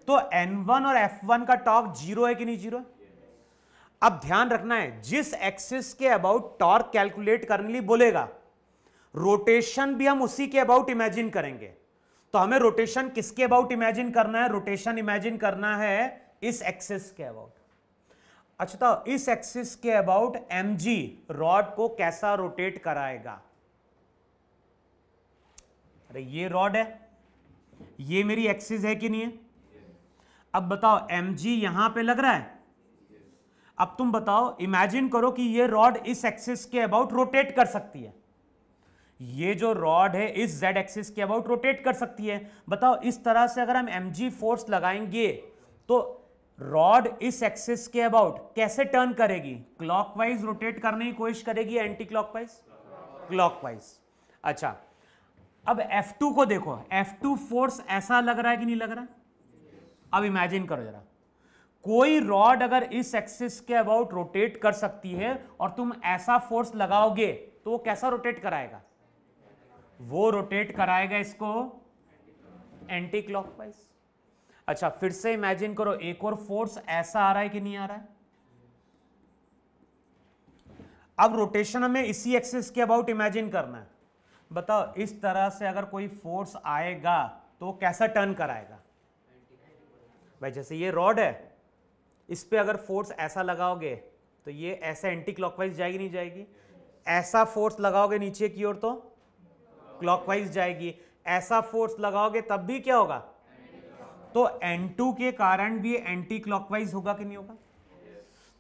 Speaker 1: तो एन वन और एफ वन का टॉर्क जीरो है कि नहीं जीरो अब ध्यान रखना है जिस एक्सिस के अबाउट टॉर्क कैलकुलेट करने लिए बोलेगा रोटेशन भी हम उसी के अबाउट इमेजिन करेंगे तो हमें रोटेशन किसके अबाउट इमेजिन करना है रोटेशन इमेजिन करना है इस एक्सिस के अबाउट अच्छा तो इस एक्सिस के अबाउट एम जी रॉड को कैसा रोटेट कराएगा अरे ये रॉड है ये मेरी एक्सिस है कि नहीं है अब बताओ एम जी यहां पे लग रहा है अब तुम बताओ इमेजिन करो कि ये रॉड इस एक्सिस के अबाउट रोटेट कर सकती है ये जो रॉड है इस जेड एक्सिस के अबाउट रोटेट कर सकती है बताओ इस तरह से अगर हम एम जी फोर्स लगाएंगे तो रॉड इस एक्सिस के अबाउट कैसे टर्न करेगी क्लॉकवाइज रोटेट करने की कोशिश करेगी एंटी क्लॉकवाइज क्लॉकवाइज अच्छा अब F2 को देखो F2 फोर्स ऐसा लग रहा है कि नहीं लग रहा अब इमेजिन करो जरा कोई रॉड अगर इस एक्सिस के अबाउट रोटेट कर सकती है और तुम ऐसा फोर्स लगाओगे तो वो कैसा रोटेट कराएगा वो रोटेट कराएगा इसको एंटी क्लॉकवाइज अच्छा फिर से इमेजिन करो एक और फोर्स ऐसा आ रहा है कि नहीं आ रहा है अब रोटेशन हमें इसी एक्सिस के अबाउट इमेजिन करना है बताओ इस तरह से अगर कोई फोर्स आएगा तो कैसा टर्न कराएगा भाई जैसे ये रॉड है इस पर अगर फोर्स ऐसा लगाओगे तो ये ऐसा एंटी क्लॉकवाइज जाएगी नहीं जाएगी ऐसा फोर्स लगाओगे नीचे की ओर तो क्लॉकवाइज जाएगी ऐसा फोर्स लगाओगे तब भी क्या होगा तो N2 के कारण भी एंटी क्लॉकवाइज होगा कि नहीं होगा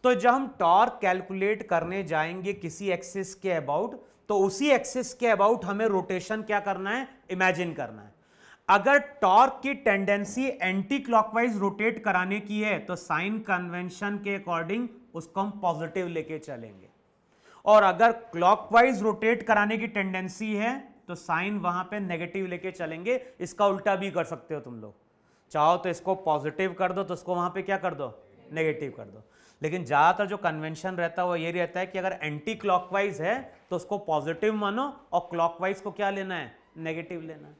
Speaker 1: तो जब हम टॉर्क कैलकुलेट करने जाएंगे किसी एक्सिस के अबाउट तो उसी एक्सिस के अबाउट हमें रोटेशन क्या करना है इमेजिन करना है अगर टॉर्क की टेंडेंसी एंटी क्लॉकवाइज रोटेट कराने की है तो साइन कन्वेंशन के अकॉर्डिंग उसको हम पॉजिटिव लेके चलेंगे और अगर क्लॉकवाइज रोटेट कराने की टेंडेंसी है तो साइन वहां पे नेगेटिव लेके चलेंगे इसका उल्टा भी कर सकते हो तुम लोग चाहो तो इसको पॉजिटिव कर दो तो उसको वहाँ पे क्या कर दो नेगेटिव कर दो लेकिन ज़्यादातर जो कन्वेंशन रहता है वो ये रहता है कि अगर एंटी क्लॉकवाइज है तो उसको पॉजिटिव मानो और क्लॉकवाइज को क्या लेना है नेगेटिव लेना है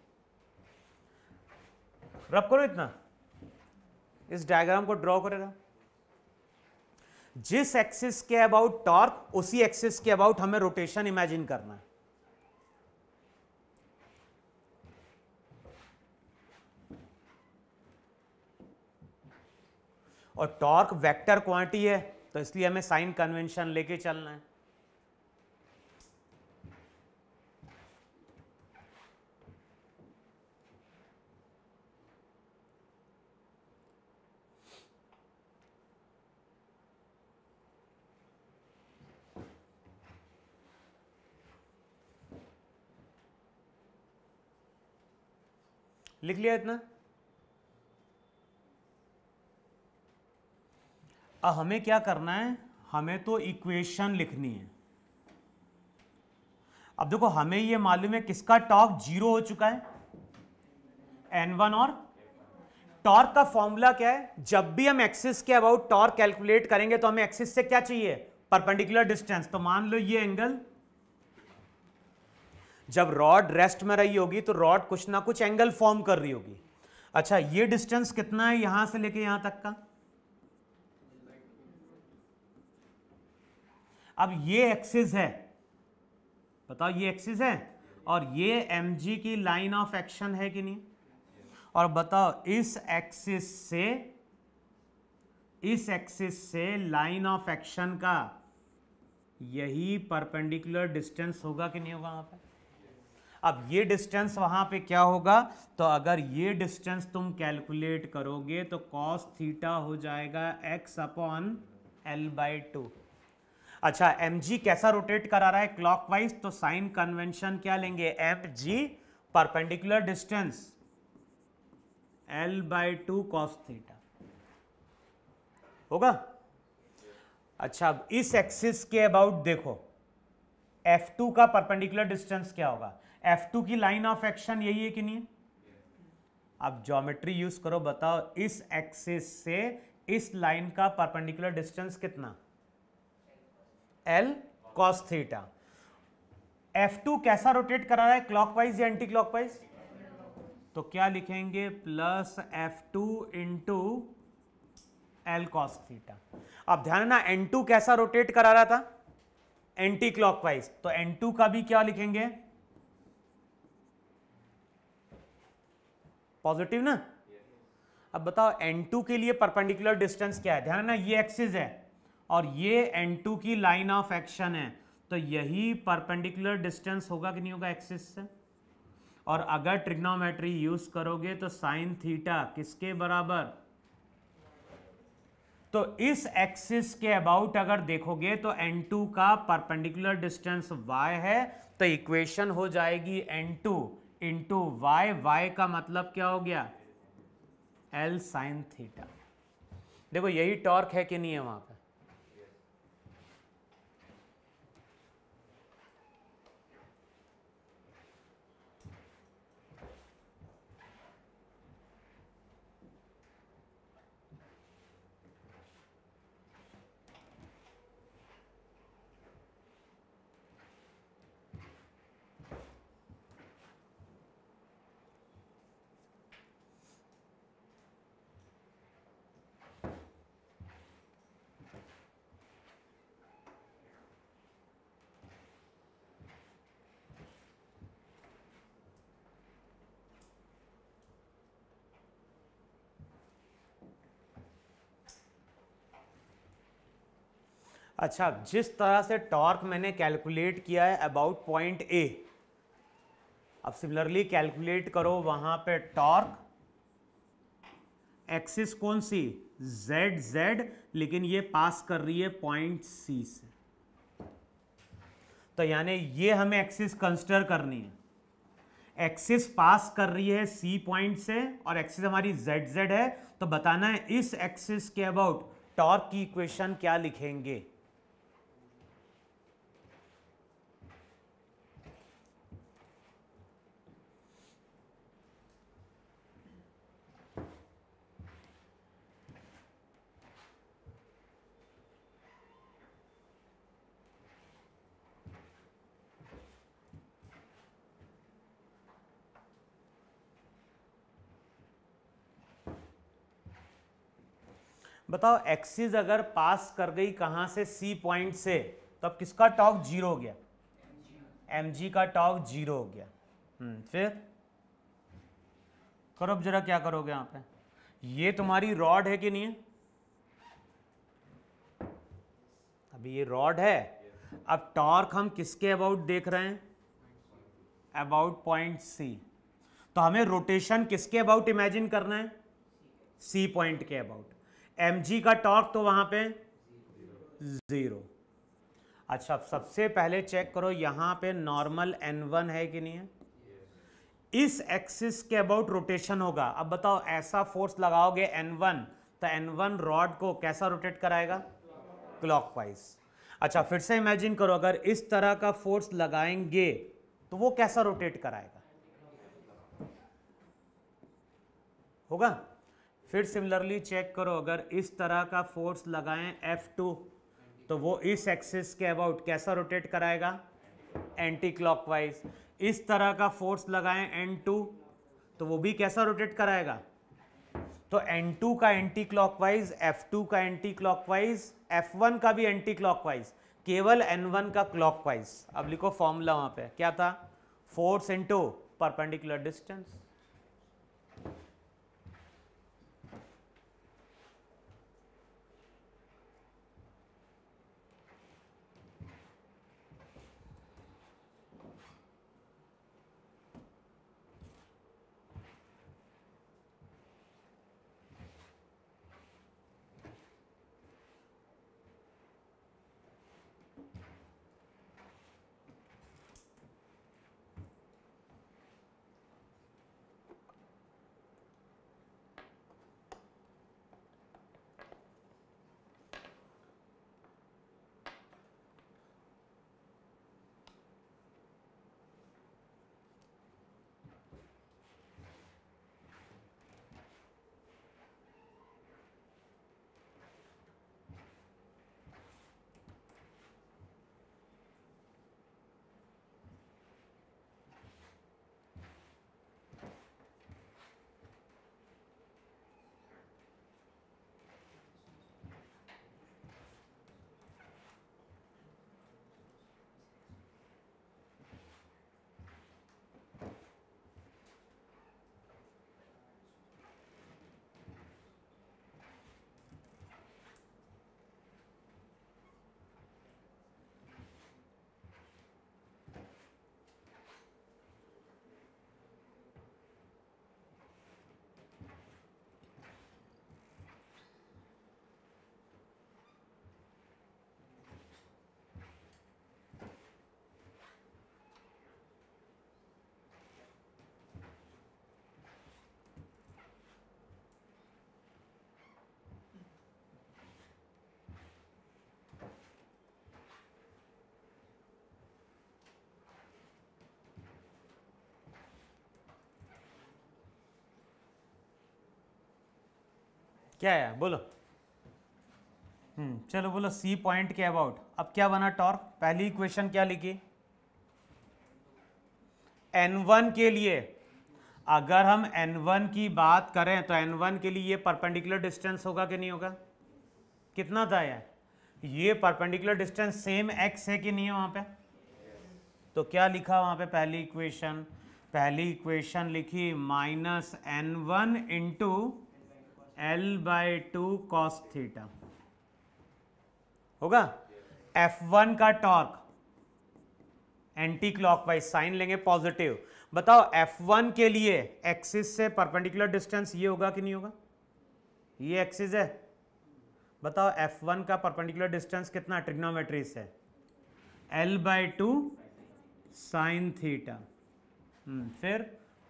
Speaker 1: रब करो इतना इस डायग्राम को ड्रॉ करेगा जिस एक्सिस के अबाउट टॉर्क उसी एक्सिस के अबाउट हमें रोटेशन इमेजिन करना है और टॉर्क वेक्टर क्वांटिटी है तो इसलिए हमें साइन कन्वेंशन लेके चलना है लिख लिया इतना अब हमें क्या करना है हमें तो इक्वेशन लिखनी है अब देखो हमें ये मालूम है किसका टॉर्क जीरो हो चुका है एन वन और टॉर्क का फॉर्मूला क्या है जब भी हम एक्सिस के अबाउट टॉर्क कैलकुलेट करेंगे तो हमें एक्सिस से क्या चाहिए परपेंडिकुलर डिस्टेंस तो मान लो ये एंगल जब रॉड रेस्ट में रही होगी तो रॉड कुछ ना कुछ एंगल फॉर्म कर रही होगी अच्छा ये डिस्टेंस कितना है यहां से लेके यहां तक का अब ये एक्सिस है बताओ ये एक्सिस है और ये एम की लाइन ऑफ एक्शन है कि नहीं और बताओ इस एक्सिस से इस एक्सिस से लाइन ऑफ एक्शन का यही परपेंडिकुलर डिस्टेंस होगा कि नहीं होगा वहाँ पे अब ये डिस्टेंस वहां पे क्या होगा तो अगर ये डिस्टेंस तुम कैलकुलेट करोगे तो कॉस थीटा हो जाएगा X upon L by two अच्छा एम जी कैसा रोटेट करा रहा है क्लॉकवाइज तो साइन कन्वेंशन क्या लेंगे M G perpendicular distance L by two cos theta होगा अच्छा अब इस एक्सिस के अबाउट देखो F2 का परपेंडिकुलर डिस्टेंस क्या होगा F2 की लाइन ऑफ एक्शन यही है कि नहीं है अब ज्योमेट्री यूज करो बताओ इस एक्सिस से इस लाइन का परपेंडिकुलर डिस्टेंस कितना एल कॉस थीटा टू कैसा रोटेट करा रहा है क्लॉकवाइज या एंटी क्लॉकवाइज तो क्या लिखेंगे plus F two into L cos theta अब ध्यान ना एन टू कैसा रोटेट करा रहा था एंटी क्लॉकवाइज तो एन टू का भी क्या लिखेंगे पॉजिटिव ना अब बताओ एन टू के लिए परपेंडिकुलर डिस्टेंस क्या है ध्यान ना ये एक्सिस है और ये N2 की लाइन ऑफ एक्शन है तो यही परपेंडिकुलर डिस्टेंस होगा कि नहीं होगा एक्सिस से और अगर ट्रिग्नोमेट्री यूज करोगे तो साइन थीटा किसके बराबर तो इस एक्सिस के अबाउट अगर देखोगे तो N2 का परपेंडिकुलर डिस्टेंस y है तो इक्वेशन हो जाएगी N2 two into Y Y का मतलब क्या हो गया एल साइन थीटा देखो यही टॉर्क है कि नहीं है वहां पर अच्छा जिस तरह से टॉर्क मैंने कैलकुलेट किया है अबाउट पॉइंट ए अब सिमिलरली कैलकुलेट करो वहां पे टॉर्क एक्सिस कौन सी जेड जेड लेकिन ये पास कर रही है पॉइंट सी से तो यानी ये हमें एक्सिस कंसिडर करनी है एक्सिस पास कर रही है सी पॉइंट से और एक्सिस हमारी जेड जेड है तो बताना है इस एक्सिस के अबाउट टॉर्क की इक्वेशन क्या लिखेंगे बताओ एक्सिस अगर पास कर गई कहां से सी पॉइंट से तो अब किसका टॉक जीरो हो गया एम जी का टॉक जीरो हो गया हम्म, फिर करो अब जरा क्या करोगे यहां पे ये तुम्हारी रॉड है कि नहीं है अभी ये रॉड है अब टॉर्क हम किसके अबाउट देख रहे हैं अबाउट पॉइंट सी तो हमें रोटेशन किसके अबाउट इमेजिन करना है सी पॉइंट के अबाउट एम जी का टॉर्क तो वहां पे ज़ीरो अच्छा सबसे पहले चेक करो यहां पे नॉर्मल एन वन है कि नहीं है इस एक्सिस के अबाउट रोटेशन होगा अब बताओ ऐसा फोर्स लगाओगे एन वन तो एन वन रॉड को कैसा रोटेट कराएगा वाइज अच्छा फिर से इमेजिन करो अगर इस तरह का फोर्स लगाएंगे तो वो कैसा रोटेट कराएगा होगा फिर सिमिलरली चेक करो अगर इस तरह का फोर्स लगाएं F2 तो वो इस एक्सिस के अबाउट कैसा रोटेट कराएगा एंटी क्लॉकवाइज इस तरह का फोर्स लगाएं N2 तो वो भी कैसा रोटेट कराएगा तो N2 का एंटी क्लॉकवाइज F2 का एंटी क्लॉकवाइज F1 का भी एंटी क्लॉकवाइज केवल N1 का क्लॉकवाइज अब लिखो फॉर्मूला वहां पे क्या था फोर्स इंटू परपेंडिकुलर डिस्टेंस क्या है बोलो हम्म चलो बोलो सी पॉइंट के अबाउट अब क्या बना टॉर्क पहली इक्वेशन क्या लिखी एन वन के लिए अगर हम एन वन की बात करें तो एन वन के लिए ये परपेंडिकुलर डिस्टेंस होगा कि नहीं होगा कितना था यार ये परपेंडिकुलर डिस्टेंस सेम एक्स है कि नहीं है वहां पे तो क्या लिखा वहां पे पहली इक्वेशन पहली इक्वेशन लिखी minus N one into L by two cos theta होगा एफ वन का टॉर्क एंटी क्लॉकवाइज साइन लेंगे पॉजिटिव बताओ एफ वन के लिए एक्सिस से परपेंडिकुलर डिस्टेंस ये होगा कि नहीं होगा ये एक्सिस है बताओ एफ वन का परपेंडिकुलर डिस्टेंस कितना ट्रिग्नोमेट्री से L by two sine theta फिर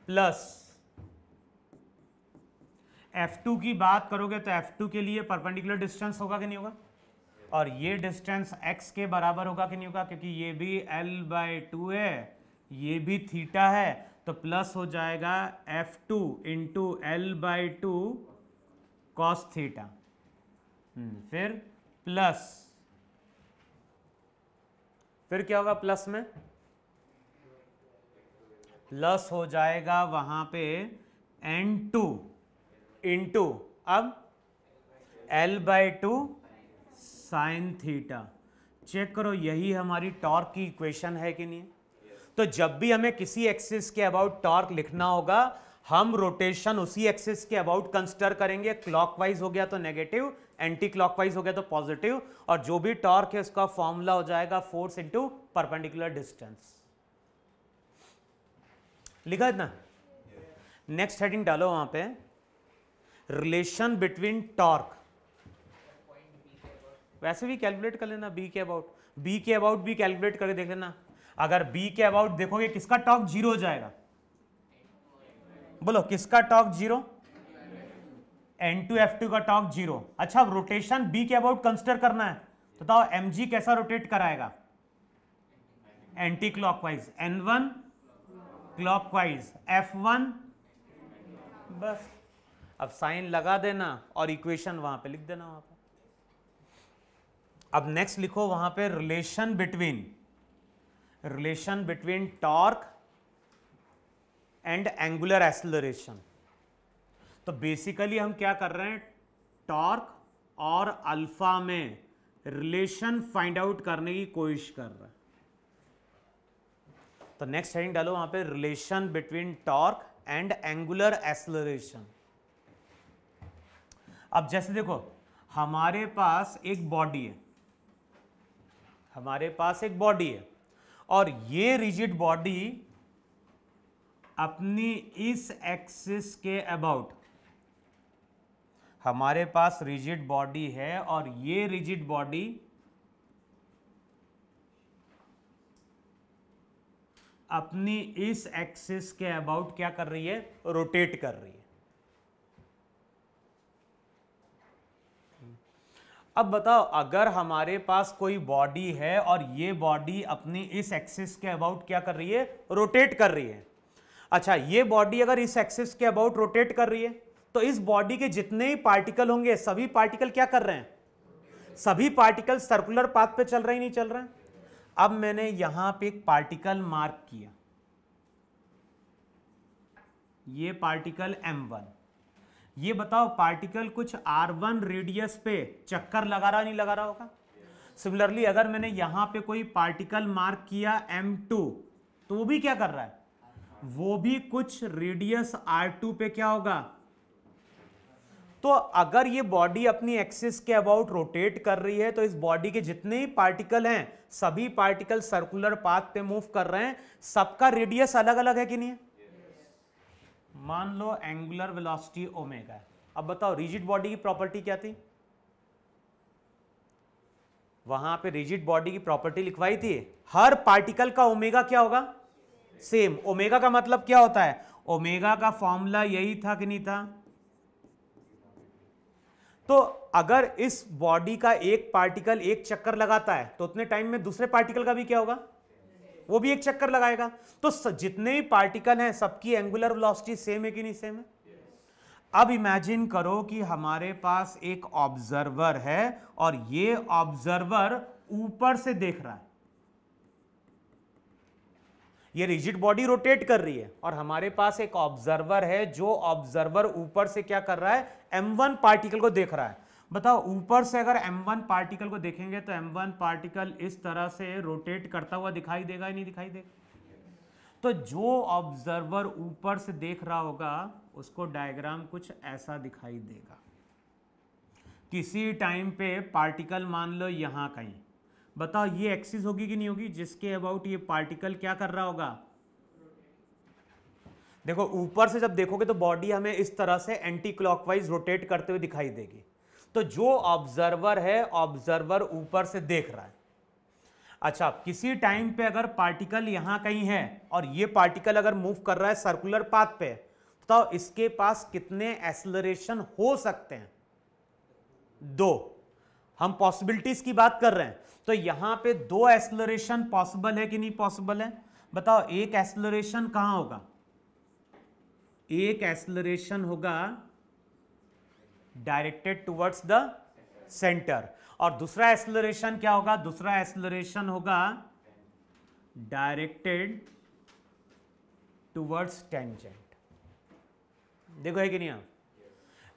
Speaker 1: प्लस F2 की बात करोगे तो F2 के लिए परपेंडिकुलर डिस्टेंस होगा कि नहीं होगा और ये डिस्टेंस x के बराबर होगा कि नहीं होगा क्योंकि ये भी l बाई टू है ये भी थीटा है तो प्लस हो जाएगा F2 two into L by two cos theta फिर प्लस फिर क्या होगा प्लस में प्लस हो जाएगा वहां पे एन टू इंटू अब L by two sine theta check करो यही हमारी टॉर्क की इक्वेशन है कि नहीं तो जब भी हमें किसी एक्सिस के अबाउट टॉर्क लिखना होगा हम रोटेशन उसी एक्सिस के अबाउट कंसिडर करेंगे क्लॉकवाइज हो गया तो नेगेटिव एंटी क्लॉकवाइज हो गया तो पॉजिटिव और जो भी टॉर्क है उसका फॉर्मूला हो जाएगा फोर्स इंटू परपेंडिकुलर डिस्टेंस लिखा है ना नेक्स्ट हेडिंग डालो वहां पे रिलेशन बिटवीन टॉर्क वैसे भी कैलकुलेट कर लेना बी के अबाउट बी के अबाउट भी कैलकुलेट करके देख लेना अगर बी के अबाउट देखोगे किसका टॉर्क जीरो हो जाएगा बोलो किसका torque zero N two F two का टॉर्क जीरो अच्छा रोटेशन बी के अबाउट कंसिडर करना है तो बताओ एम जी कैसा रोटेट कराएगा anticlockwise N one clockwise F one बस अब साइन लगा देना और इक्वेशन वहां पे लिख देना वहां पे अब नेक्स्ट लिखो वहां पे relation between relation between torque and angular acceleration तो बेसिकली हम क्या कर रहे हैं टॉर्क और अल्फा में रिलेशन फाइंड आउट करने की कोशिश कर रहे हैं तो नेक्स्ट हेडिंग डालो वहां पे relation between torque and angular acceleration अब जैसे देखो हमारे पास एक बॉडी है हमारे पास एक बॉडी है और ये रिजिड बॉडी अपनी इस एक्सिस के अबाउट हमारे पास रिजिड बॉडी है और ये रिजिड बॉडी अपनी इस एक्सिस के अबाउट क्या कर रही है रोटेट कर रही है अब बताओ अगर हमारे पास कोई बॉडी है और ये बॉडी अपनी इस एक्सिस के अबाउट क्या कर रही है रोटेट कर रही है अच्छा ये बॉडी अगर इस एक्सिस के अबाउट रोटेट कर रही है तो इस बॉडी के जितने ही पार्टिकल होंगे सभी पार्टिकल क्या कर रहे हैं सभी पार्टिकल सर्कुलर पाथ पे चल रहे ही नहीं चल रहे हैं अब मैंने यहां पे एक पार्टिकल मार्क किया ये पार्टिकल वन ये बताओ पार्टिकल कुछ आर वन रेडियस पे चक्कर लगा रहा नहीं लगा रहा होगा सिमिलरली अगर मैंने यहां पे कोई पार्टिकल मार्क किया एम टू तो वो भी क्या कर रहा है वो भी कुछ रेडियस आर टू पे क्या होगा तो अगर ये बॉडी अपनी एक्सिस के अबाउट रोटेट कर रही है तो इस बॉडी के जितने ही पार्टिकल हैं सभी पार्टिकल सर्कुलर पाथ पे मूव कर रहे हैं सबका रेडियस अलग अलग है कि नहीं मान लो एंगुलर वेलोसिटी ओमेगा है अब बताओ रिजिड बॉडी की प्रॉपर्टी क्या थी वहां पे रिजिड बॉडी की प्रॉपर्टी लिखवाई थी हर पार्टिकल का ओमेगा क्या होगा सेम ओमेगा का मतलब क्या होता है ओमेगा का फॉर्मूला यही था कि नहीं था तो अगर इस बॉडी का एक पार्टिकल एक चक्कर लगाता है तो उतने टाइम में दूसरे पार्टिकल का भी क्या होगा वो भी एक चक्कर लगाएगा तो जितने भी पार्टिकल हैं सबकी एंगुलर वेलोसिटी सेम है कि नहीं सेम है अब इमेजिन करो कि हमारे पास एक ऑब्जर्वर है और ये ऑब्जर्वर ऊपर से देख रहा है ये रिजिड बॉडी रोटेट कर रही है और हमारे पास एक ऑब्जर्वर है जो ऑब्जर्वर ऊपर से क्या कर रहा है एम वन पार्टिकल को देख रहा है बताओ ऊपर से अगर M1 पार्टिकल को देखेंगे तो M1 पार्टिकल इस तरह से रोटेट करता हुआ दिखाई देगा या नहीं दिखाई देगा तो जो ऑब्जर्वर ऊपर से देख रहा होगा उसको डायग्राम कुछ ऐसा दिखाई देगा किसी टाइम पे पार्टिकल मान लो यहाँ कहीं बताओ ये एक्सिस होगी कि नहीं होगी जिसके अबाउट ये पार्टिकल क्या कर रहा होगा देखो ऊपर से जब देखोगे तो बॉडी हमें इस तरह से एंटी क्लॉकवाइज रोटेट करते हुए दिखाई देगी तो जो ऑब्जर्वर है ऑब्जर्वर ऊपर से देख रहा है अच्छा किसी टाइम पे अगर पार्टिकल यहां कहीं है और ये पार्टिकल अगर मूव कर रहा है सर्कुलर पाथ पे तो इसके पास कितने एक्सलरेशन हो सकते हैं दो हम पॉसिबिलिटीज की बात कर रहे हैं तो यहां पे दो एक्सलरेशन पॉसिबल है कि नहीं पॉसिबल है बताओ एक एक्सलरेशन कहां होगा एक एसलरेशन होगा डायरेक्टेड टुवर्ड्स द सेंटर और दूसरा एक्सलरेशन क्या होगा दूसरा एक्सलरेशन होगा डायरेक्टेड टुवर्ड्स टेंजेंट देखो है कि नहीं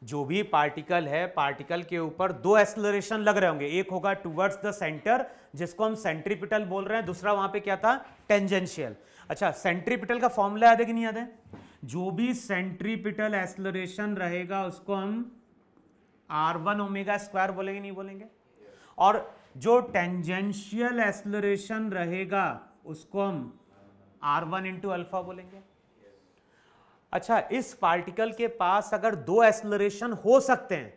Speaker 1: जो भी पार्टिकल है पार्टिकल के ऊपर दो एक्सलरेशन लग रहे होंगे एक होगा टुवर्ड्स द सेंटर जिसको हम सेंट्रीपिटल बोल रहे हैं दूसरा वहां पे क्या था टेंजेंशियल अच्छा सेंट्रीपिटल का फॉर्मूला याद है कि नहीं याद है जो भी सेंट्रीपिटल एक्सलरेशन रहेगा उसको हम आर वन ओमेगा स्क्वायर बोलेंगे नहीं बोलेंगे और जो टेंजेंशियल एक्सलरेशन रहेगा उसको हम आर वन इंटू अल्फा बोलेंगे अच्छा इस पार्टिकल के पास अगर दो एक्सलरेशन हो सकते हैं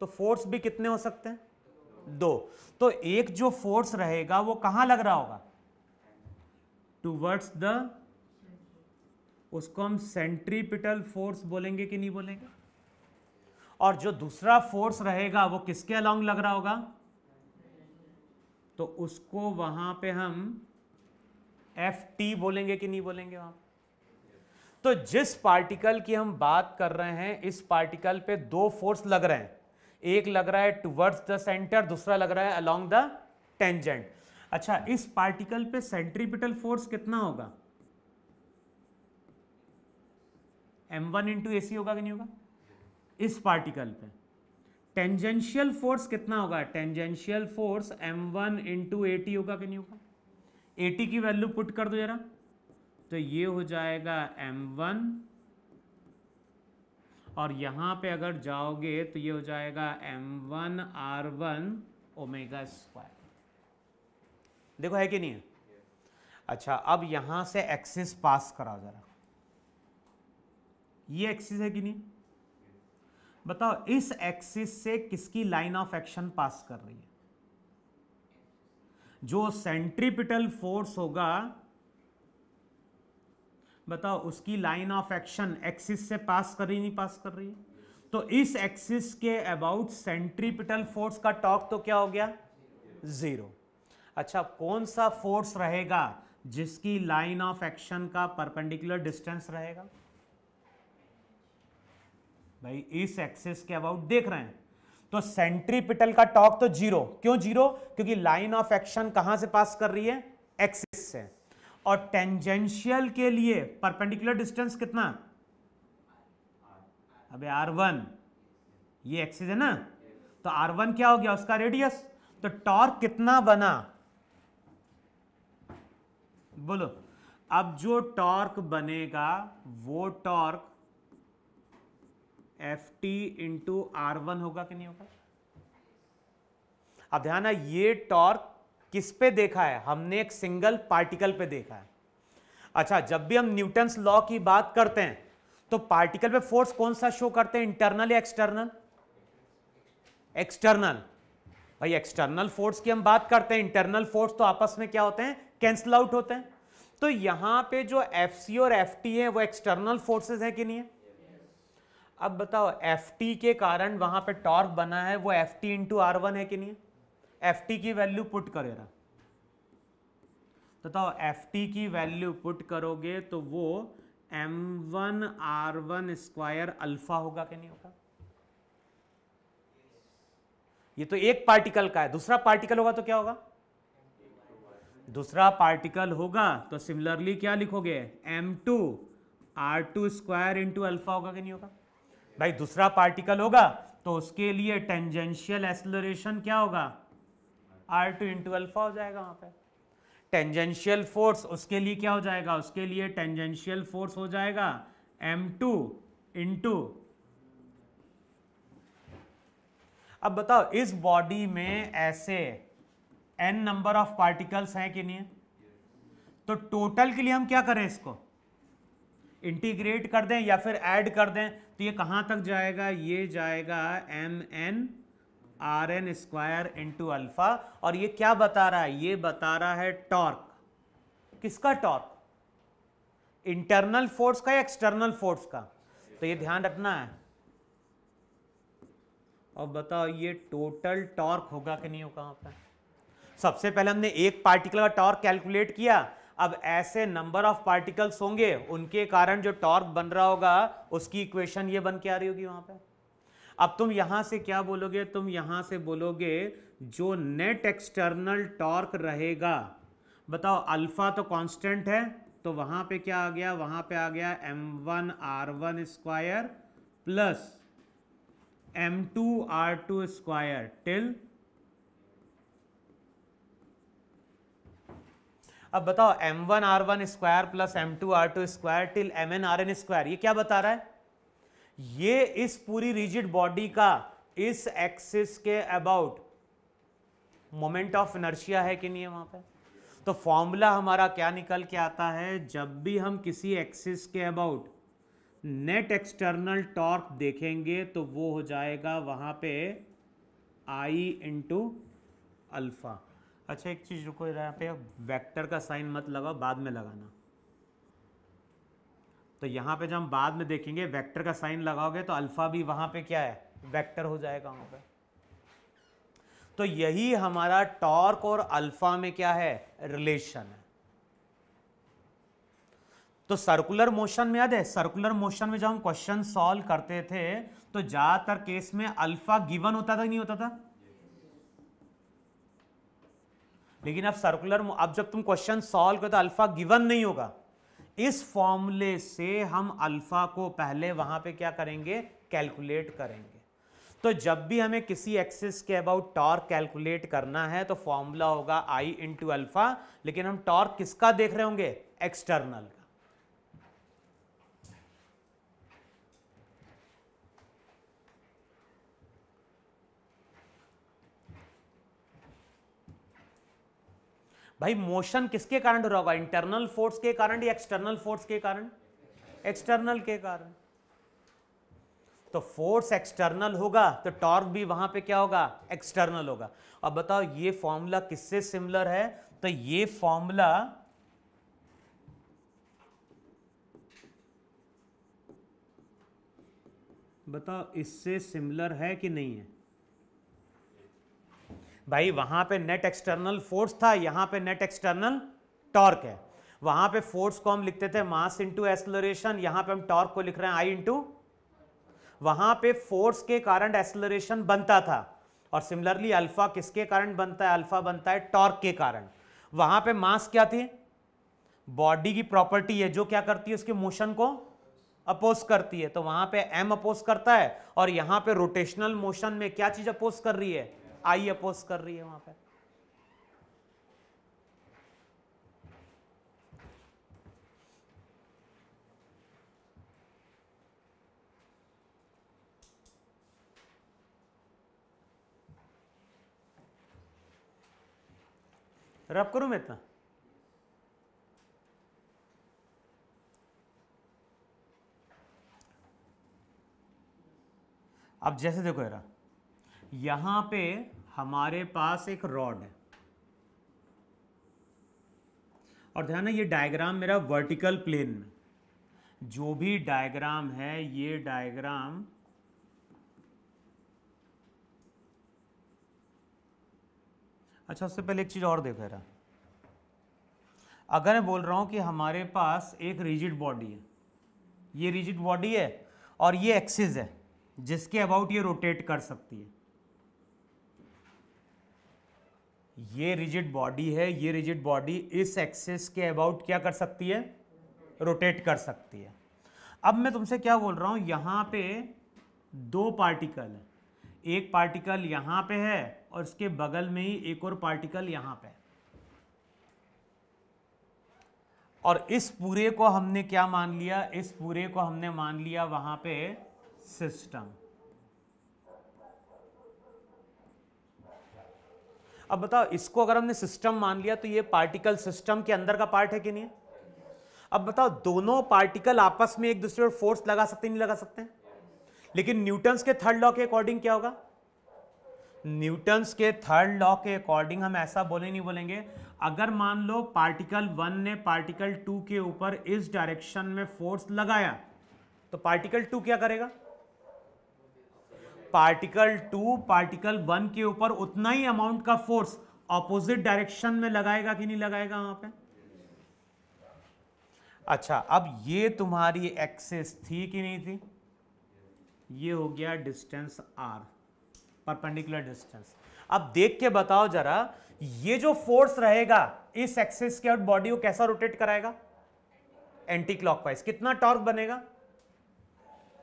Speaker 1: तो फोर्स भी कितने हो सकते हैं दो तो एक जो फोर्स रहेगा वो कहां लग रहा होगा टूवर्ड्स द उसको हम सेंट्रीपिटल फोर्स बोलेंगे कि नहीं बोलेंगे और जो दूसरा फोर्स रहेगा वो किसके अलॉन्ग लग रहा होगा तो उसको वहां पे हम एफ टी बोलेंगे कि नहीं बोलेंगे वहां तो जिस पार्टिकल की हम बात कर रहे हैं इस पार्टिकल पे दो फोर्स लग रहे हैं एक लग रहा है टुवर्ड्स द सेंटर दूसरा लग रहा है अलोंग द टेंजेंट अच्छा इस पार्टिकल पे सेंट्रीपिटल फोर्स कितना होगा एम वन इंटू ए होगा कि नहीं होगा इस पार्टिकल पे टेंजेंशियल फोर्स कितना होगा tangential force M one into AT होगा कि नहीं होगा टी की वैल्यू पुट कर दो जरा तो ये हो जाएगा एम वन और यहां पे अगर जाओगे तो ये हो जाएगा M one R one omega square देखो है कि नहीं है अच्छा अब यहां से एक्सिस पास कराओ जरा ये एक्सिस है कि नहीं बताओ इस एक्सिस से किसकी लाइन ऑफ एक्शन पास कर रही है जो सेंट्रीपिटल फोर्स होगा बताओ उसकी लाइन ऑफ एक्शन एक्सिस से पास कर रही नहीं पास कर रही है तो इस एक्सिस के अबाउट सेंट्रीपिटल फोर्स का टॉक तो क्या हो गया जीरो अच्छा कौन सा फोर्स रहेगा जिसकी लाइन ऑफ एक्शन का परपेंडिकुलर डिस्टेंस रहेगा भाई इस एक्सिस के अबाउट देख रहे हैं तो सेंट्रीपिटल का टॉक तो जीरो क्यों जीरो क्योंकि लाइन ऑफ एक्शन कहां से पास कर रही है एक्सिस से और टेंजेंशियल के लिए परपेंडिकुलर डिस्टेंस कितना अबे आर वन ये एक्सिस है ना तो आर वन क्या हो गया उसका रेडियस तो टॉर्क कितना बना बोलो अब जो टॉर्क बनेगा वो torque F T into R one होगा कि नहीं होगा अब ध्यान है ये टॉर्क किस पे देखा है हमने एक सिंगल पार्टिकल पे देखा है अच्छा जब भी हम न्यूटन्स लॉ की बात करते हैं तो पार्टिकल पे फोर्स कौन सा शो करते हैं इंटरनल या एक्सटर्नल एक्सटर्नल भाई एक्सटर्नल फोर्स की हम बात करते हैं इंटरनल फोर्स तो आपस में क्या होते हैं कैंसल आउट होते हैं तो यहां पे जो एफ और एफ है वो एक्सटर्नल फोर्सेज हैं कि नहीं है अब बताओ एफ टी के कारण वहां पे टॉर्क बना है वो F T into R one है कि नहीं एफ टी की वैल्यू पुट करेगा बताओ एफ टी की वैल्यू पुट करोगे तो वो M one R one square alpha होगा कि नहीं होगा ये तो एक पार्टिकल का है दूसरा पार्टिकल होगा तो क्या होगा दूसरा पार्टिकल होगा तो सिमिलरली क्या लिखोगे M two R two square into alpha होगा कि नहीं होगा भाई दूसरा पार्टिकल होगा तो उसके लिए टेंजेंशियल एक्सलोरेशन क्या होगा आर टू इंटू अल्फा हो जाएगा वहां पे टेंजेंशियल फोर्स उसके लिए क्या हो जाएगा उसके लिए टेंजेंशियल फोर्स हो जाएगा एम टू इंटू अब बताओ इस बॉडी में ऐसे एन नंबर ऑफ पार्टिकल्स हैं कि नहीं तो टोटल के लिए हम क्या करें इसको इंटीग्रेट कर दें या फिर ऐड कर दें तो ये कहाँ तक जाएगा ये जाएगा M N R N square into alpha और ये क्या बता रहा है ये बता रहा है टॉर्क किसका टॉर्क इंटरनल फोर्स का या एक्सटर्नल फोर्स का तो ये ध्यान रखना है और बताओ ये टोटल टॉर्क होगा कि नहीं होगा वहां पर सबसे पहले हमने एक पार्टिकल का टॉर्क कैलकुलेट किया अब ऐसे नंबर ऑफ पार्टिकल्स होंगे उनके कारण जो टॉर्क बन रहा होगा उसकी इक्वेशन ये बन के आ रही होगी वहां पे अब तुम यहां से क्या बोलोगे तुम यहां से बोलोगे जो नेट एक्सटर्नल टॉर्क रहेगा बताओ अल्फा तो कांस्टेंट है तो वहां पे क्या आ गया वहां पे आ गया M one R one square plus M two R two square till अब बताओ M one R one square plus M two R two square till M N R N square ये क्या बता रहा है ये इस पूरी रिजिड बॉडी का इस एक्सिस के अबाउट मोमेंट ऑफ इनर्शिया है कि नहीं है वहां पे तो फॉर्मूला हमारा क्या निकल के आता है जब भी हम किसी एक्सिस के अबाउट नेट एक्सटर्नल टॉर्क देखेंगे तो वो हो जाएगा वहां पे आई इंटू अल्फा अच्छा एक चीज़ रुको यहाँ पे वेक्टर का साइन मत लगाओ बाद में लगाना तो यहाँ पे जब हम बाद में देखेंगे वेक्टर का साइन लगाओगे तो अल्फ़ा भी वहाँ पे क्या है वेक्टर हो जाएगा वहाँ पे तो यही हमारा टॉर्क और अल्फ़ा में क्या है रिलेशन है तो सर्कुलर मोशन में याद है सर्कुलर मोशन में जब हम क्वेश्चन सॉल्व करते थे तो ज़्यादातर केस में अल्फ़ा गिवन होता था नहीं होता था लेकिन अब सर्कुलर अब जब तुम क्वेश्चन सॉल्व करो तो अल्फा गिवन नहीं होगा इस फॉर्मूले से हम अल्फा को पहले वहां पे क्या करेंगे कैलकुलेट करेंगे तो जब भी हमें किसी एक्सिस के अबाउट टॉर्क कैलकुलेट करना है तो फॉर्मूला होगा आई इंटू अल्फा लेकिन हम टॉर्क किसका देख रहे होंगे एक्सटर्नल भाई मोशन किसके कारण हो रहा होगा इंटरनल फोर्स के कारण या एक्सटर्नल फोर्स के कारण एक्सटर्नल के कारण तो फोर्स एक्सटर्नल होगा तो टॉर्क भी वहां पे क्या होगा एक्सटर्नल होगा अब बताओ ये फॉर्मूला किससे सिमिलर है तो ये फॉर्मूला बताओ इससे सिमिलर है कि नहीं है भाई वहां पे नेट एक्सटर्नल फोर्स था यहां पे नेट एक्सटर्नल टॉर्क है वहां पे फोर्स को हम लिखते थे मास इंटू एक्सलोरेशन यहां पे हम टॉर्क को लिख रहे हैं आई इंटू वहां पे फोर्स के कारण एक्सलोरेशन बनता था और सिमिलरली अल्फा किसके कारण बनता है अल्फा बनता है टॉर्क के कारण वहां पे मास क्या थी बॉडी की प्रॉपर्टी है जो क्या करती है उसके मोशन को अपोज करती है तो वहां पे एम अपोज करता है और यहां पे रोटेशनल मोशन में क्या चीज अपोज कर रही है आई अपोज कर रही है वहां पर रब करूं मैं इतना अब जैसे देखो यार यहां पे हमारे पास एक रॉड है और ध्यान ना ये डायग्राम मेरा वर्टिकल प्लेन में जो भी डायग्राम है ये डायग्राम अच्छा उससे पहले एक चीज़ और देखो रहा अगर मैं बोल रहा हूं कि हमारे पास एक रिजिड बॉडी है ये रिजिड बॉडी है और ये एक्सिस है जिसके अबाउट ये रोटेट कर सकती है ये रिजिड बॉडी है ये रिजिड बॉडी इस एक्सेस के अबाउट क्या कर सकती है रोटेट कर सकती है अब मैं तुमसे क्या बोल रहा हूँ यहाँ पे दो पार्टिकल है एक पार्टिकल यहाँ पे है और इसके बगल में ही एक और पार्टिकल यहाँ पे है और इस पूरे को हमने क्या मान लिया इस पूरे को हमने मान लिया वहाँ पे सिस्टम अब बताओ इसको अगर हमने सिस्टम मान लिया तो ये पार्टिकल सिस्टम के अंदर का पार्ट है कि नहीं अब बताओ दोनों पार्टिकल आपस में एक दूसरे पर फोर्स लगा सकते नहीं लगा सकते लेकिन न्यूटन्स के थर्ड लॉ के अकॉर्डिंग क्या होगा न्यूटन्स के थर्ड लॉ के अकॉर्डिंग हम ऐसा बोले नहीं बोलेंगे अगर मान लो पार्टिकल वन ने पार्टिकल टू के ऊपर इस डायरेक्शन में फोर्स लगाया तो पार्टिकल टू क्या करेगा पार्टिकल टू पार्टिकल वन के ऊपर उतना ही अमाउंट का फोर्स ऑपोजिट डायरेक्शन में लगाएगा कि नहीं लगाएगा वहां पे अच्छा अब ये तुम्हारी एक्सेस थी कि नहीं थी ये हो गया डिस्टेंस आर परपेंडिकुलर डिस्टेंस अब देख के बताओ जरा ये जो फोर्स रहेगा इस एक्सेस के आउट बॉडी को कैसा रोटेट कराएगा एंटी क्लॉकवाइज कितना टॉर्क बनेगा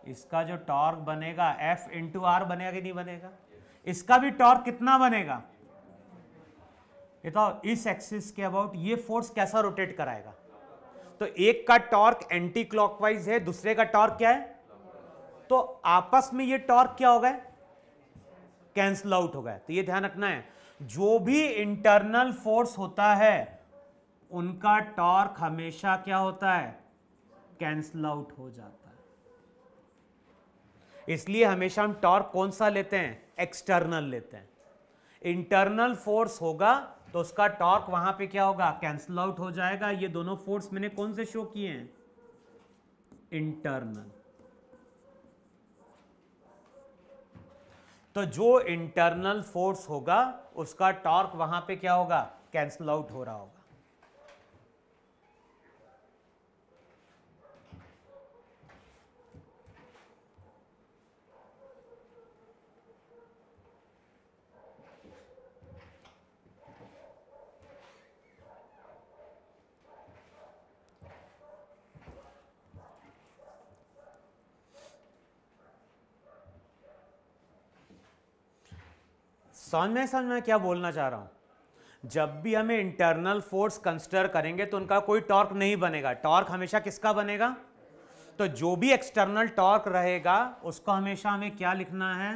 Speaker 1: इसका जो टॉर्क बनेगा एफ इंटू आर बनेगा कि नहीं बनेगा इसका भी टॉर्क कितना बनेगा तो इस एक्सिस के अबाउट ये फोर्स कैसा रोटेट कराएगा तो एक का टॉर्क एंटी क्लॉकवाइज है दूसरे का टॉर्क क्या है तो आपस में ये टॉर्क क्या हो गए कैंसल आउट हो गए तो ये ध्यान रखना है जो भी इंटरनल फोर्स होता है उनका टॉर्क हमेशा क्या होता है कैंसल आउट हो जाता है इसलिए हमेशा हम टॉर्क कौन सा लेते हैं एक्सटर्नल लेते हैं इंटरनल फोर्स होगा तो उसका टॉर्क वहां पे क्या होगा कैंसल आउट हो जाएगा ये दोनों फोर्स मैंने कौन से शो किए हैं इंटरनल तो जो इंटरनल फोर्स होगा उसका टॉर्क वहां पे क्या होगा कैंसल आउट हो रहा होगा समझ में समझ में क्या बोलना चाह रहा हूं जब भी हमें इंटरनल फोर्स कंसिडर करेंगे तो उनका कोई टॉर्क नहीं बनेगा टॉर्क हमेशा किसका बनेगा तो जो भी एक्सटर्नल टॉर्क रहेगा उसको हमेशा हमें क्या लिखना है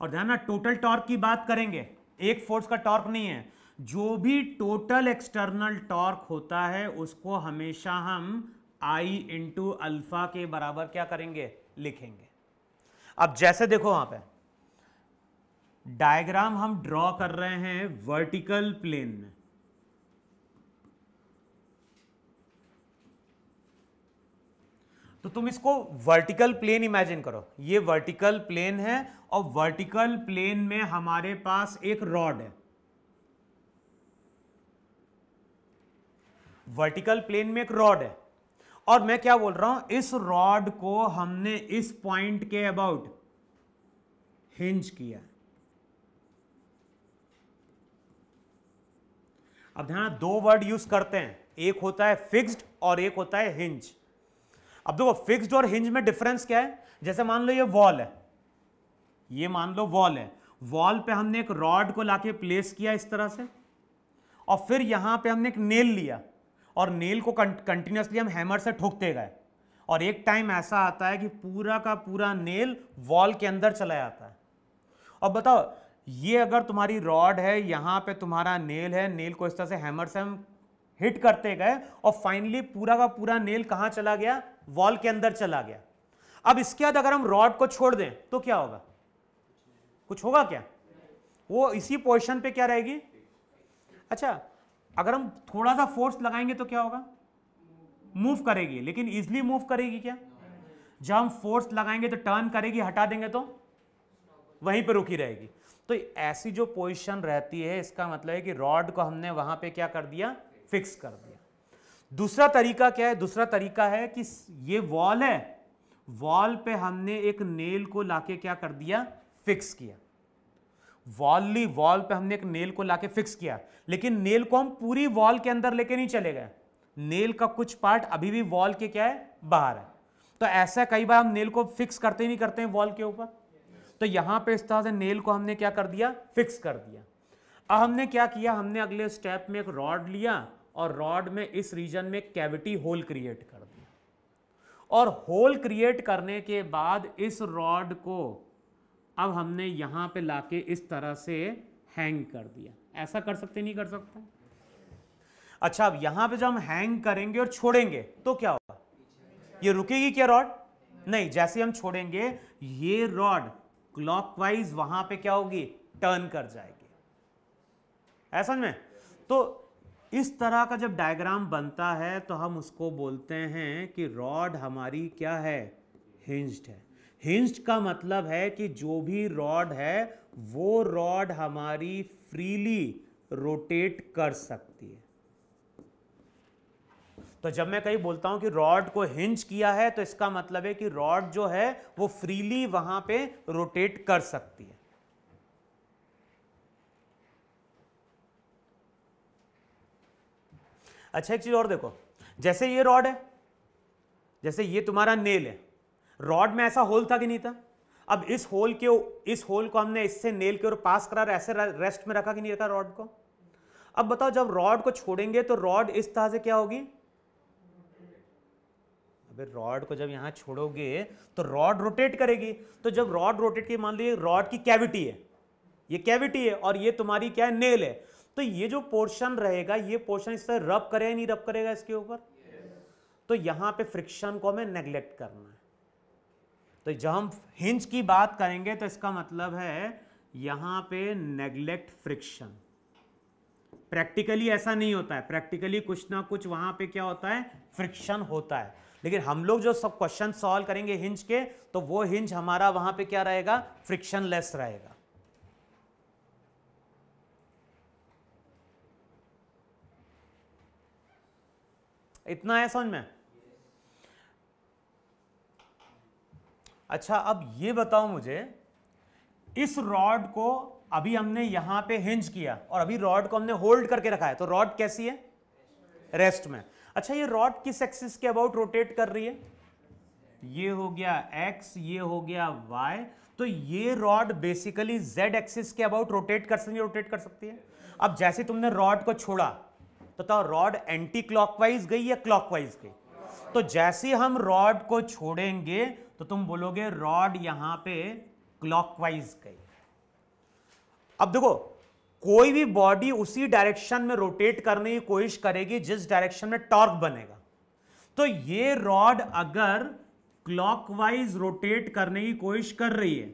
Speaker 1: और ध्यान ना टोटल टॉर्क की बात करेंगे एक फोर्स का टॉर्क नहीं है जो भी टोटल एक्सटर्नल टॉर्क होता है उसको हमेशा हम आई इंटू अल्फा के बराबर क्या करेंगे लिखेंगे अब जैसे देखो वहां पर डायग्राम हम ड्रॉ कर रहे हैं वर्टिकल प्लेन में तो तुम इसको वर्टिकल प्लेन इमेजिन करो ये वर्टिकल प्लेन है और वर्टिकल प्लेन में हमारे पास एक रॉड है वर्टिकल प्लेन में एक रॉड है और मैं क्या बोल रहा हूं इस रॉड को हमने इस पॉइंट के अबाउट हिंज किया है अब ध्यान दो वर्ड यूज करते हैं एक होता है फिक्स्ड और एक होता है हिंज अब देखो फिक्स्ड और हिंज में डिफरेंस क्या है जैसे मान लो ये वॉल है ये मान लो वॉल है वॉल पे हमने एक रॉड को लाके प्लेस किया इस तरह से और फिर यहां पे हमने एक नेल लिया और नेल को कंटिन्यूसली हम हैमर से ठोकते गए और एक टाइम ऐसा आता है कि पूरा का पूरा नेल वॉल के अंदर चला जाता है अब बताओ ये अगर तुम्हारी रॉड है यहां पे तुम्हारा नेल है नेल को इस तरह से हैमर से हम हिट करते गए और फाइनली पूरा का पूरा नेल कहां चला गया वॉल के अंदर चला गया अब इसके बाद अगर हम रॉड को छोड़ दें तो क्या होगा कुछ होगा क्या वो इसी पोजिशन पे क्या रहेगी अच्छा अगर हम थोड़ा सा फोर्स लगाएंगे तो क्या होगा मूव करेगी लेकिन इजली मूव करेगी क्या जब हम फोर्स लगाएंगे तो टर्न करेगी हटा देंगे तो वहीं पर रुकी रहेगी तो ऐसी जो पोजिशन रहती है इसका मतलब है कि रॉड को हमने वहां पर क्या कर दिया फिक्स कर दिया दूसरा तरीका क्या है दूसरा तरीका है कि ये वॉल है वॉल पे हमने एक नेल को लाके क्या कर दिया फिक्स किया वॉलली वॉल पे हमने एक नेल को लाके फिक्स किया लेकिन नेल को हम पूरी वॉल के अंदर लेके नहीं चले गए नेल का कुछ पार्ट अभी भी वॉल के क्या है बाहर है तो ऐसा कई बार हम नेल को फिक्स करते ही नहीं करते हैं वॉल के ऊपर तो यहां पे इस तरह से नेल को हमने क्या कर दिया फिक्स कर दिया अब हमने क्या किया हमने अगले स्टेप में एक रॉड लिया और रॉड में इस रीजन में कैविटी होल क्रिएट कर दिया और होल क्रिएट करने के बाद इस रॉड को अब हमने यहां पे लाके इस तरह से हैंग कर दिया ऐसा कर सकते नहीं कर सकते अच्छा अब यहां पे जब हम हैंग करेंगे और छोड़ेंगे तो क्या होगा ये रुकेगी क्या रॉड नहीं जैसे हम छोड़ेंगे ये रॉड क्लॉकवाइज वहां पे क्या होगी टर्न कर जाएगी ऐसा समझ में तो इस तरह का जब डायग्राम बनता है तो हम उसको बोलते हैं कि रॉड हमारी क्या है हिंज्ड है हिंज्ड का मतलब है कि जो भी रॉड है वो रॉड हमारी फ्रीली रोटेट कर सकती है तो जब मैं कहीं बोलता हूं कि रॉड को हिंज किया है तो इसका मतलब है कि रॉड जो है वो फ्रीली वहां पे रोटेट कर सकती है अच्छा एक चीज और देखो जैसे ये रॉड है जैसे ये तुम्हारा नेल है रॉड में ऐसा होल था कि नहीं था अब इस होल के इस होल को हमने इससे नेल के और पास करा ऐसे रेस्ट में रखा कि नहीं रखा रॉड को अब बताओ जब रॉड को छोड़ेंगे तो रॉड इस तरह से क्या होगी अबे रॉड को जब यहाँ छोड़ोगे तो रॉड रोटेट करेगी तो जब रॉड रोटेट की मान लीजिए रॉड की कैविटी है ये कैविटी है और ये तुम्हारी क्या है नेल है तो ये जो पोर्शन रहेगा ये पोर्शन इस तरह रब करे नहीं रब करेगा इसके ऊपर तो यहां पे फ्रिक्शन को हमें नेग्लेक्ट करना है तो जब हम हिंज की बात करेंगे तो इसका मतलब है यहां पे नेग्लेक्ट फ्रिक्शन प्रैक्टिकली ऐसा नहीं होता है प्रैक्टिकली कुछ ना कुछ वहां पे क्या होता है फ्रिक्शन होता है लेकिन हम लोग जो सब क्वेश्चन सॉल्व करेंगे हिंज के तो वो हिंज हमारा वहां पे क्या रहेगा फ्रिक्शन लेस रहेगा इतना है समझ में अच्छा अब ये बताओ मुझे इस रॉड को अभी हमने यहां पे हिंज किया और अभी रॉड को हमने होल्ड करके रखा है तो रॉड कैसी है रेस्ट में अच्छा ये रॉड किस एक्सिस के अबाउट रोटेट कर रही है ये हो गया एक्स ये हो गया वाई तो ये रॉड बेसिकली जेड एक्सिस के अबाउट रोटेट कर सकती रोटेट कर सकती है अब जैसे तुमने रॉड को छोड़ा तो, तो रॉड एंटी क्लॉकवाइज गई या क्लॉकवाइज गई तो जैसे हम रॉड को छोड़ेंगे तो तुम बोलोगे रॉड यहां पे क्लॉकवाइज गई अब देखो कोई भी बॉडी उसी डायरेक्शन में रोटेट करने की कोशिश करेगी जिस डायरेक्शन में टॉर्क बनेगा तो ये रॉड अगर क्लॉकवाइज रोटेट करने की कोशिश कर रही है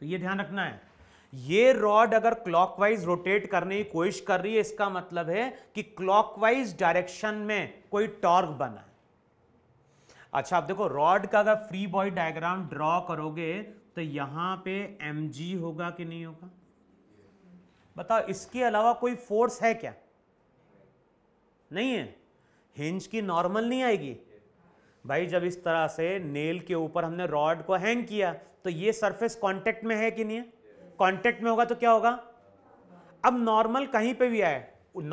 Speaker 1: तो ये ध्यान रखना है ये रॉड अगर क्लॉकवाइज रोटेट करने की कोशिश कर रही है इसका मतलब है कि क्लॉकवाइज डायरेक्शन में कोई टॉर्क बना है अच्छा आप देखो रॉड का अगर फ्री बॉय डायग्राम ड्रॉ करोगे तो यहां पे एम जी होगा कि नहीं होगा बताओ इसके अलावा कोई फोर्स है क्या नहीं है हिंज की नॉर्मल नहीं आएगी भाई जब इस तरह से नेल के ऊपर हमने रॉड को हैंग किया तो ये सरफेस कांटेक्ट में है कि नहीं है कांटेक्ट में होगा तो क्या होगा अब नॉर्मल कहीं पे भी आए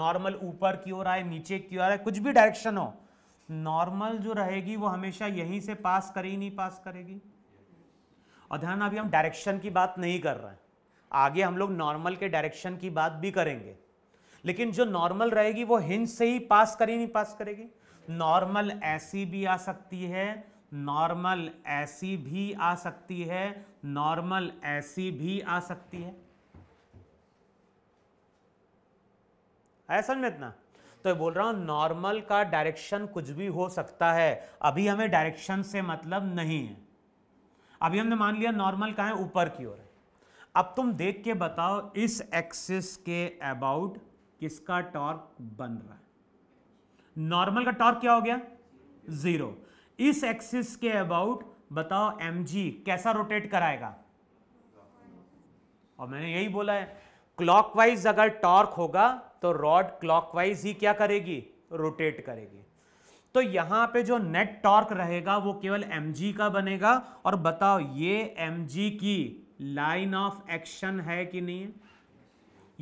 Speaker 1: नॉर्मल ऊपर की ओर आए नीचे की ओर आए कुछ भी डायरेक्शन हो नॉर्मल जो रहेगी वो हमेशा यहीं से पास करे ही नहीं पास करेगी और ध्यान अभी हम डायरेक्शन की बात नहीं कर रहे हैं आगे हम लोग नॉर्मल के डायरेक्शन की बात भी करेंगे लेकिन जो नॉर्मल रहेगी वो हिंज से ही पास करी नहीं पास करेगी नॉर्मल ऐसी भी आ सकती है नॉर्मल ऐसी भी आ सकती है नॉर्मल ऐसी भी आ सकती है ऐसा में इतना तो बोल रहा हूं नॉर्मल का डायरेक्शन कुछ भी हो सकता है अभी हमें डायरेक्शन से मतलब नहीं है अभी हमने मान लिया नॉर्मल कहाँ है ऊपर की ओर है अब तुम देख के बताओ इस एक्सिस के अबाउट किसका टॉर्क बन रहा है नॉर्मल का टॉर्क क्या हो गया जीरो इस एक्सिस के अबाउट बताओ एम कैसा रोटेट कराएगा और मैंने यही बोला है क्लॉकवाइज अगर टॉर्क होगा तो रॉड क्लॉकवाइज ही क्या करेगी रोटेट करेगी तो यहां पे जो नेट टॉर्क रहेगा वो केवल एम का बनेगा और बताओ ये एम की लाइन ऑफ एक्शन है कि नहीं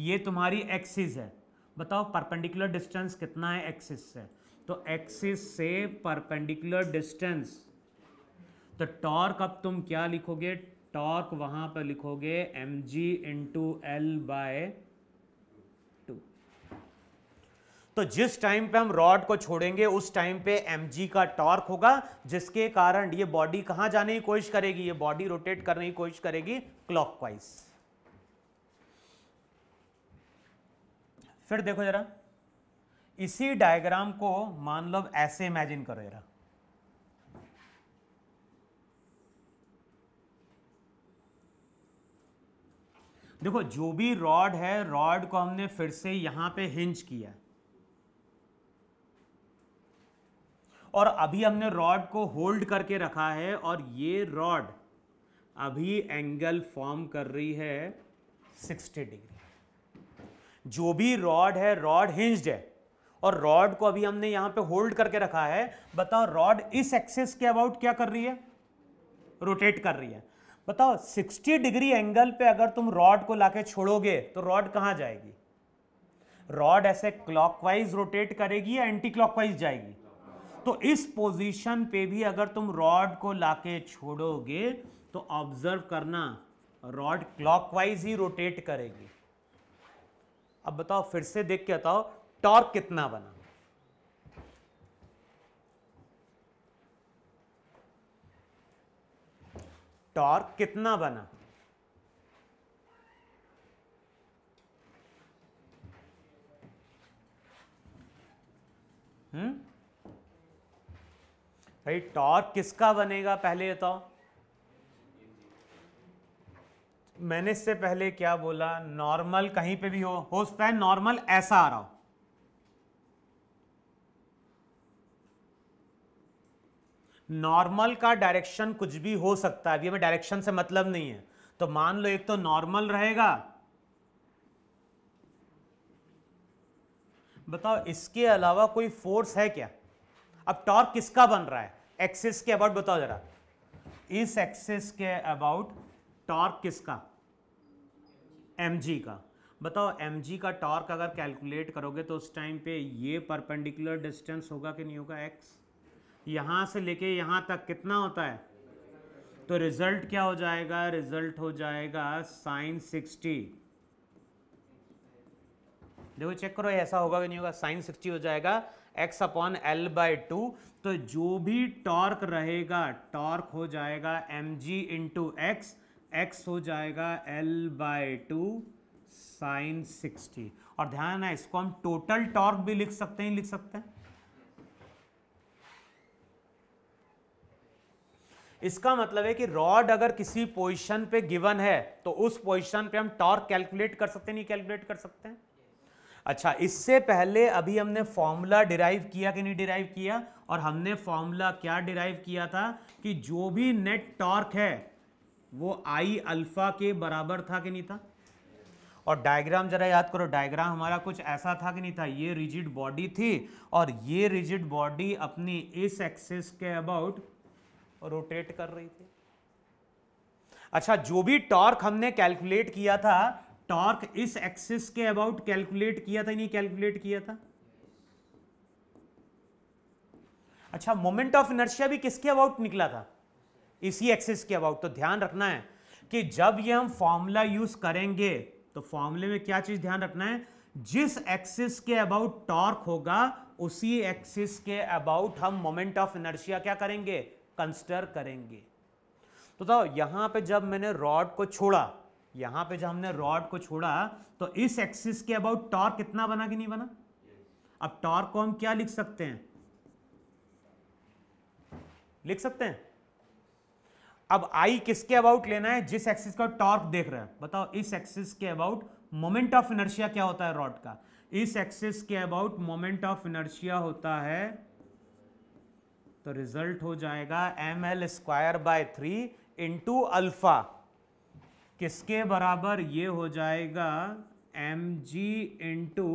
Speaker 1: ये तुम्हारी एक्सिस है बताओ परपेंडिकुलर डिस्टेंस कितना है एक्सिस से तो एक्सिस से परपेंडिकुलर डिस्टेंस तो टॉर्क अब तुम क्या लिखोगे टॉर्क वहां पर लिखोगे M G into L by तो जिस टाइम पे हम रॉड को छोड़ेंगे उस टाइम पे एम का टॉर्क होगा जिसके कारण ये बॉडी कहां जाने की कोशिश करेगी ये बॉडी रोटेट करने की कोशिश करेगी क्लॉकवाइज फिर देखो जरा इसी डायग्राम को मान लो ऐसे इमेजिन करो जरा देखो जो भी रॉड है रॉड को हमने फिर से यहां पे हिंज किया और अभी हमने रॉड को होल्ड करके रखा है और ये रॉड अभी एंगल फॉर्म कर रही है 60 डिग्री जो भी रॉड है रॉड हिंज्ड है और रॉड को अभी हमने यहां पे होल्ड करके रखा है बताओ रॉड इस एक्सेस के अबाउट क्या कर रही है रोटेट कर रही है बताओ 60 डिग्री एंगल पे अगर तुम रॉड को लाके छोड़ोगे तो रॉड कहां जाएगी रॉड ऐसे क्लॉकवाइज रोटेट करेगी या एंटी क्लॉकवाइज जाएगी तो इस पोजीशन पे भी अगर तुम रॉड को लाके छोड़ोगे तो ऑब्जर्व करना रॉड क्लॉकवाइज ही रोटेट करेगी अब बताओ फिर से देख के बताओ टॉर्क कितना बना टॉर्क कितना बना हम्म भाई टॉर्क किसका बनेगा पहले बताओ मैंने इससे पहले क्या बोला नॉर्मल कहीं पे भी हो हो सकता है नॉर्मल ऐसा आ रहा हो नॉर्मल का डायरेक्शन कुछ भी हो सकता है अभी हमें डायरेक्शन से मतलब नहीं है तो मान लो एक तो नॉर्मल रहेगा बताओ इसके अलावा कोई फोर्स है क्या अब टॉर्क किसका बन रहा है एक्सिस के अबाउट बताओ जरा इस एक्सिस के अबाउट टॉर्क किसका एम का बताओ एम का टॉर्क अगर कैलकुलेट करोगे तो उस टाइम पे ये परपेंडिकुलर डिस्टेंस होगा कि नहीं होगा एक्स यहां से लेके यहां तक कितना होता है तो रिजल्ट क्या हो जाएगा रिजल्ट हो जाएगा साइन सिक्सटी देखो चेक करो ऐसा होगा कि नहीं होगा साइन सिक्सटी हो जाएगा X upon L by two तो जो भी टॉर्क रहेगा टॉर्क हो जाएगा M G into X X हो जाएगा L by two sine sixty और ध्यान है इसको हम टोटल टॉर्क भी लिख सकते हैं लिख सकते हैं इसका मतलब है कि रॉड अगर किसी पोजीशन पे गिवन है तो उस पोजीशन पे हम टॉर्क कैलकुलेट कर सकते हैं नहीं कैलकुलेट कर सकते हैं अच्छा इससे पहले अभी हमने फॉर्मूला डिराइव किया कि नहीं डिराइव किया और हमने फॉर्मूला क्या डिराइव किया था कि जो भी नेट टॉर्क है वो आई अल्फा के बराबर था कि नहीं था और डायग्राम जरा याद करो डायग्राम हमारा कुछ ऐसा था कि नहीं था ये रिजिड बॉडी थी और ये रिजिड बॉडी अपनी इस एक्सेस के अबाउट रोटेट कर रही थी अच्छा जो भी टॉर्क हमने कैलकुलेट किया था टॉर्क इस एक्सिस के अबाउट कैलकुलेट किया था नहीं कैलकुलेट किया था अच्छा मोमेंट ऑफ इनर्शिया भी किसके अबाउट निकला था इसी एक्सिस के अबाउट तो ध्यान रखना है कि जब ये हम फॉर्मूला यूज करेंगे तो फॉर्मूले में क्या चीज ध्यान रखना है जिस एक्सिस के अबाउट टॉर्क होगा उसी एक्सिस के अबाउट हम मोमेंट ऑफ इनर्शिया क्या करेंगे कंस्टर करेंगे तो, तो यहां पे जब मैंने रॉड को छोड़ा यहां पे जब हमने रॉड को छोड़ा तो इस एक्सिस के अबाउट टॉर्क कितना बना कि नहीं बना अब टॉर्क को हम क्या लिख सकते हैं लिख सकते हैं अब आई किसके अबाउट लेना है जिस एक्सिस का टॉर्क देख रहे हैं बताओ इस एक्सिस के अबाउट मोमेंट ऑफ इनर्शिया क्या होता है रॉड का इस एक्सिस के अबाउट मोमेंट ऑफ इनर्शिया होता है तो रिजल्ट हो जाएगा M L square by three into alpha किसके बराबर ये हो जाएगा एम जी इंटू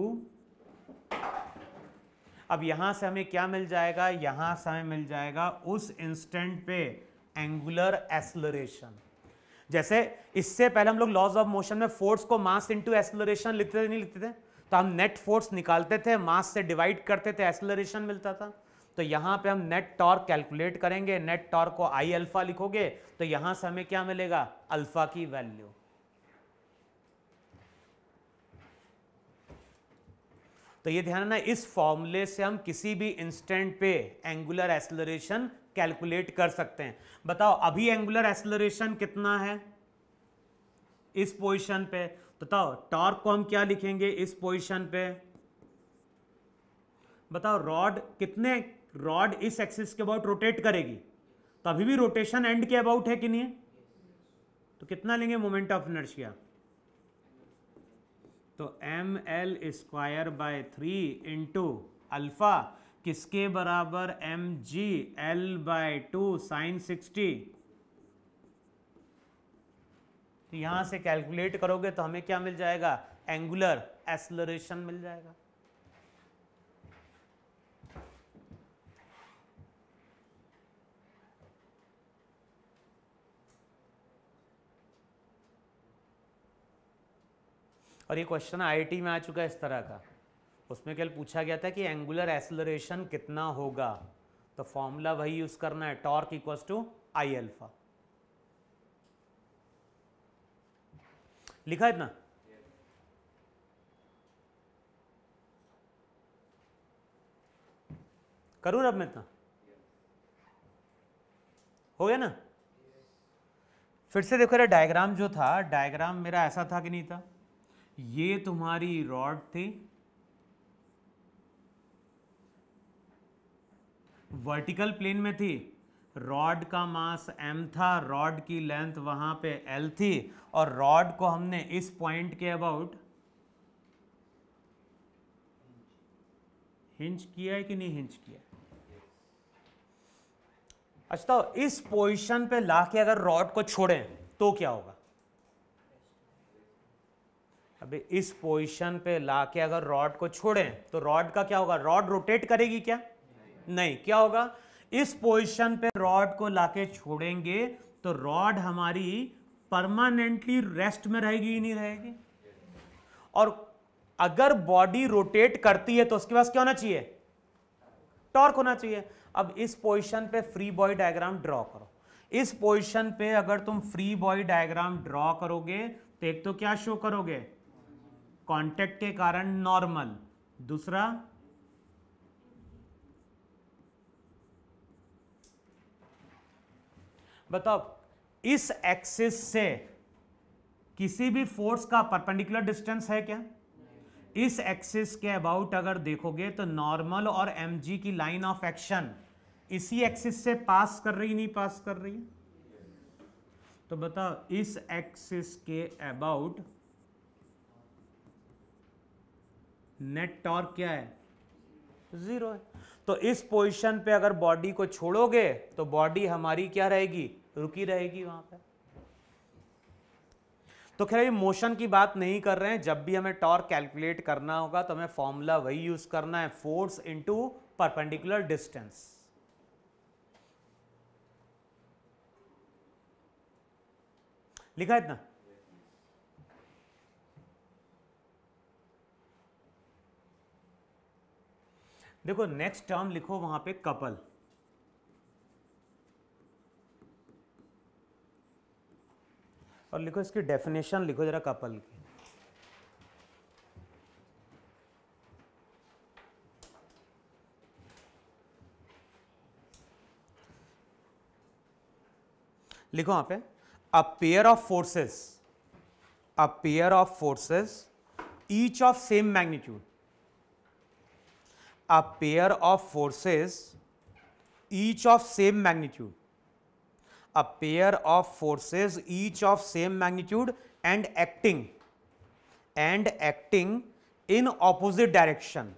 Speaker 1: अब यहां से हमें क्या मिल जाएगा यहां से हमें मिल जाएगा उस इंस्टेंट पे एंगुलर एक्सलरेशन जैसे इससे पहले हम लोग लॉज ऑफ मोशन में फोर्स को मास इंटू एक्सलरेशन लिखते थे नहीं लिखते थे तो हम नेट फोर्स निकालते थे मास से डिवाइड करते थे एक्सलरेशन मिलता था तो यहां पे हम नेट टॉर्क कैलकुलेट करेंगे नेट टॉर्क को आई अल्फा लिखोगे तो यहां से हमें क्या मिलेगा अल्फा की वैल्यू तो ये ध्यान रखना इस फॉर्मूले से हम किसी भी इंस्टेंट पे एंगुलर एक्सलरेशन कैलकुलेट कर सकते हैं बताओ अभी एंगुलर एक्सलरेशन कितना है इस पोजिशन पे तो बताओ टॉर्क को हम क्या लिखेंगे इस पोजिशन पे बताओ रॉड कितने रॉड इस एक्सिस के अबाउट रोटेट करेगी तो अभी भी रोटेशन एंड के अबाउट है कि नहीं है तो कितना लेंगे मोमेंट ऑफ इनर्शिया तो M L square by three into alpha किसके बराबर M G L by two sine sixty तो यहां से कैलकुलेट करोगे तो हमें क्या मिल जाएगा एंगुलर एक्सलरेशन मिल जाएगा और ये क्वेश्चन आईआईटी में आ चुका है इस तरह का उसमें कल पूछा गया था कि एंगुलर एसलरेशन कितना होगा तो फॉर्मूला वही यूज करना है torque equals to I alpha लिखा इतना करूँ अब मैं इतना हो गया ना फिर से देखो यार डायग्राम जो था डायग्राम मेरा ऐसा था कि नहीं था ये तुम्हारी रॉड थी वर्टिकल प्लेन में थी रॉड का मास m था रॉड की लेंथ वहां पे l थी और रॉड को हमने इस पॉइंट के अबाउट हिंच किया है कि नहीं हिंच किया अच्छा तो इस पोजीशन पे लाके अगर रॉड को छोड़ें तो क्या होगा अभी इस पोजिशन पे ला के अगर रॉड को छोड़ें तो रॉड का क्या होगा रॉड रोटेट करेगी क्या नहीं, नहीं। क्या होगा इस पोजिशन पे रॉड को लाके छोड़ेंगे तो रॉड हमारी परमानेंटली रेस्ट में रहेगी ही नहीं रहेगी और अगर बॉडी रोटेट करती है तो उसके पास क्या होना चाहिए टॉर्क होना चाहिए अब इस पोजिशन पे फ्री बॉडी डायग्राम ड्रॉ करो इस पोजिशन पे अगर तुम फ्री बॉडी डायग्राम ड्रॉ करोगे तो एक तो क्या शो करोगे कांटेक्ट के कारण नॉर्मल दूसरा बताओ इस एक्सिस से किसी भी फोर्स का परपेंडिकुलर डिस्टेंस है क्या इस एक्सिस के अबाउट अगर देखोगे तो नॉर्मल और एम की लाइन ऑफ एक्शन इसी एक्सिस से पास कर रही नहीं पास कर रही तो बताओ इस एक्सिस के अबाउट नेट टॉर्क क्या है ज़ीरो है तो इस पोजीशन पे अगर बॉडी को छोड़ोगे तो बॉडी हमारी क्या रहेगी रुकी रहेगी वहां पे तो खैर ये मोशन की बात नहीं कर रहे हैं जब भी हमें टॉर्क कैलकुलेट करना होगा तो हमें फॉर्मूला वही यूज करना है फोर्स इनटू परपेंडिकुलर डिस्टेंस लिखा है इतना देखो नेक्स्ट टर्म लिखो वहां पे कपल और लिखो इसकी डेफिनेशन लिखो जरा कपल की लिखो वहां पे a pair of forces a pair of forces each of same magnitude a pair of forces each of same magnitude a pair of forces each of same magnitude and acting and acting in opposite direction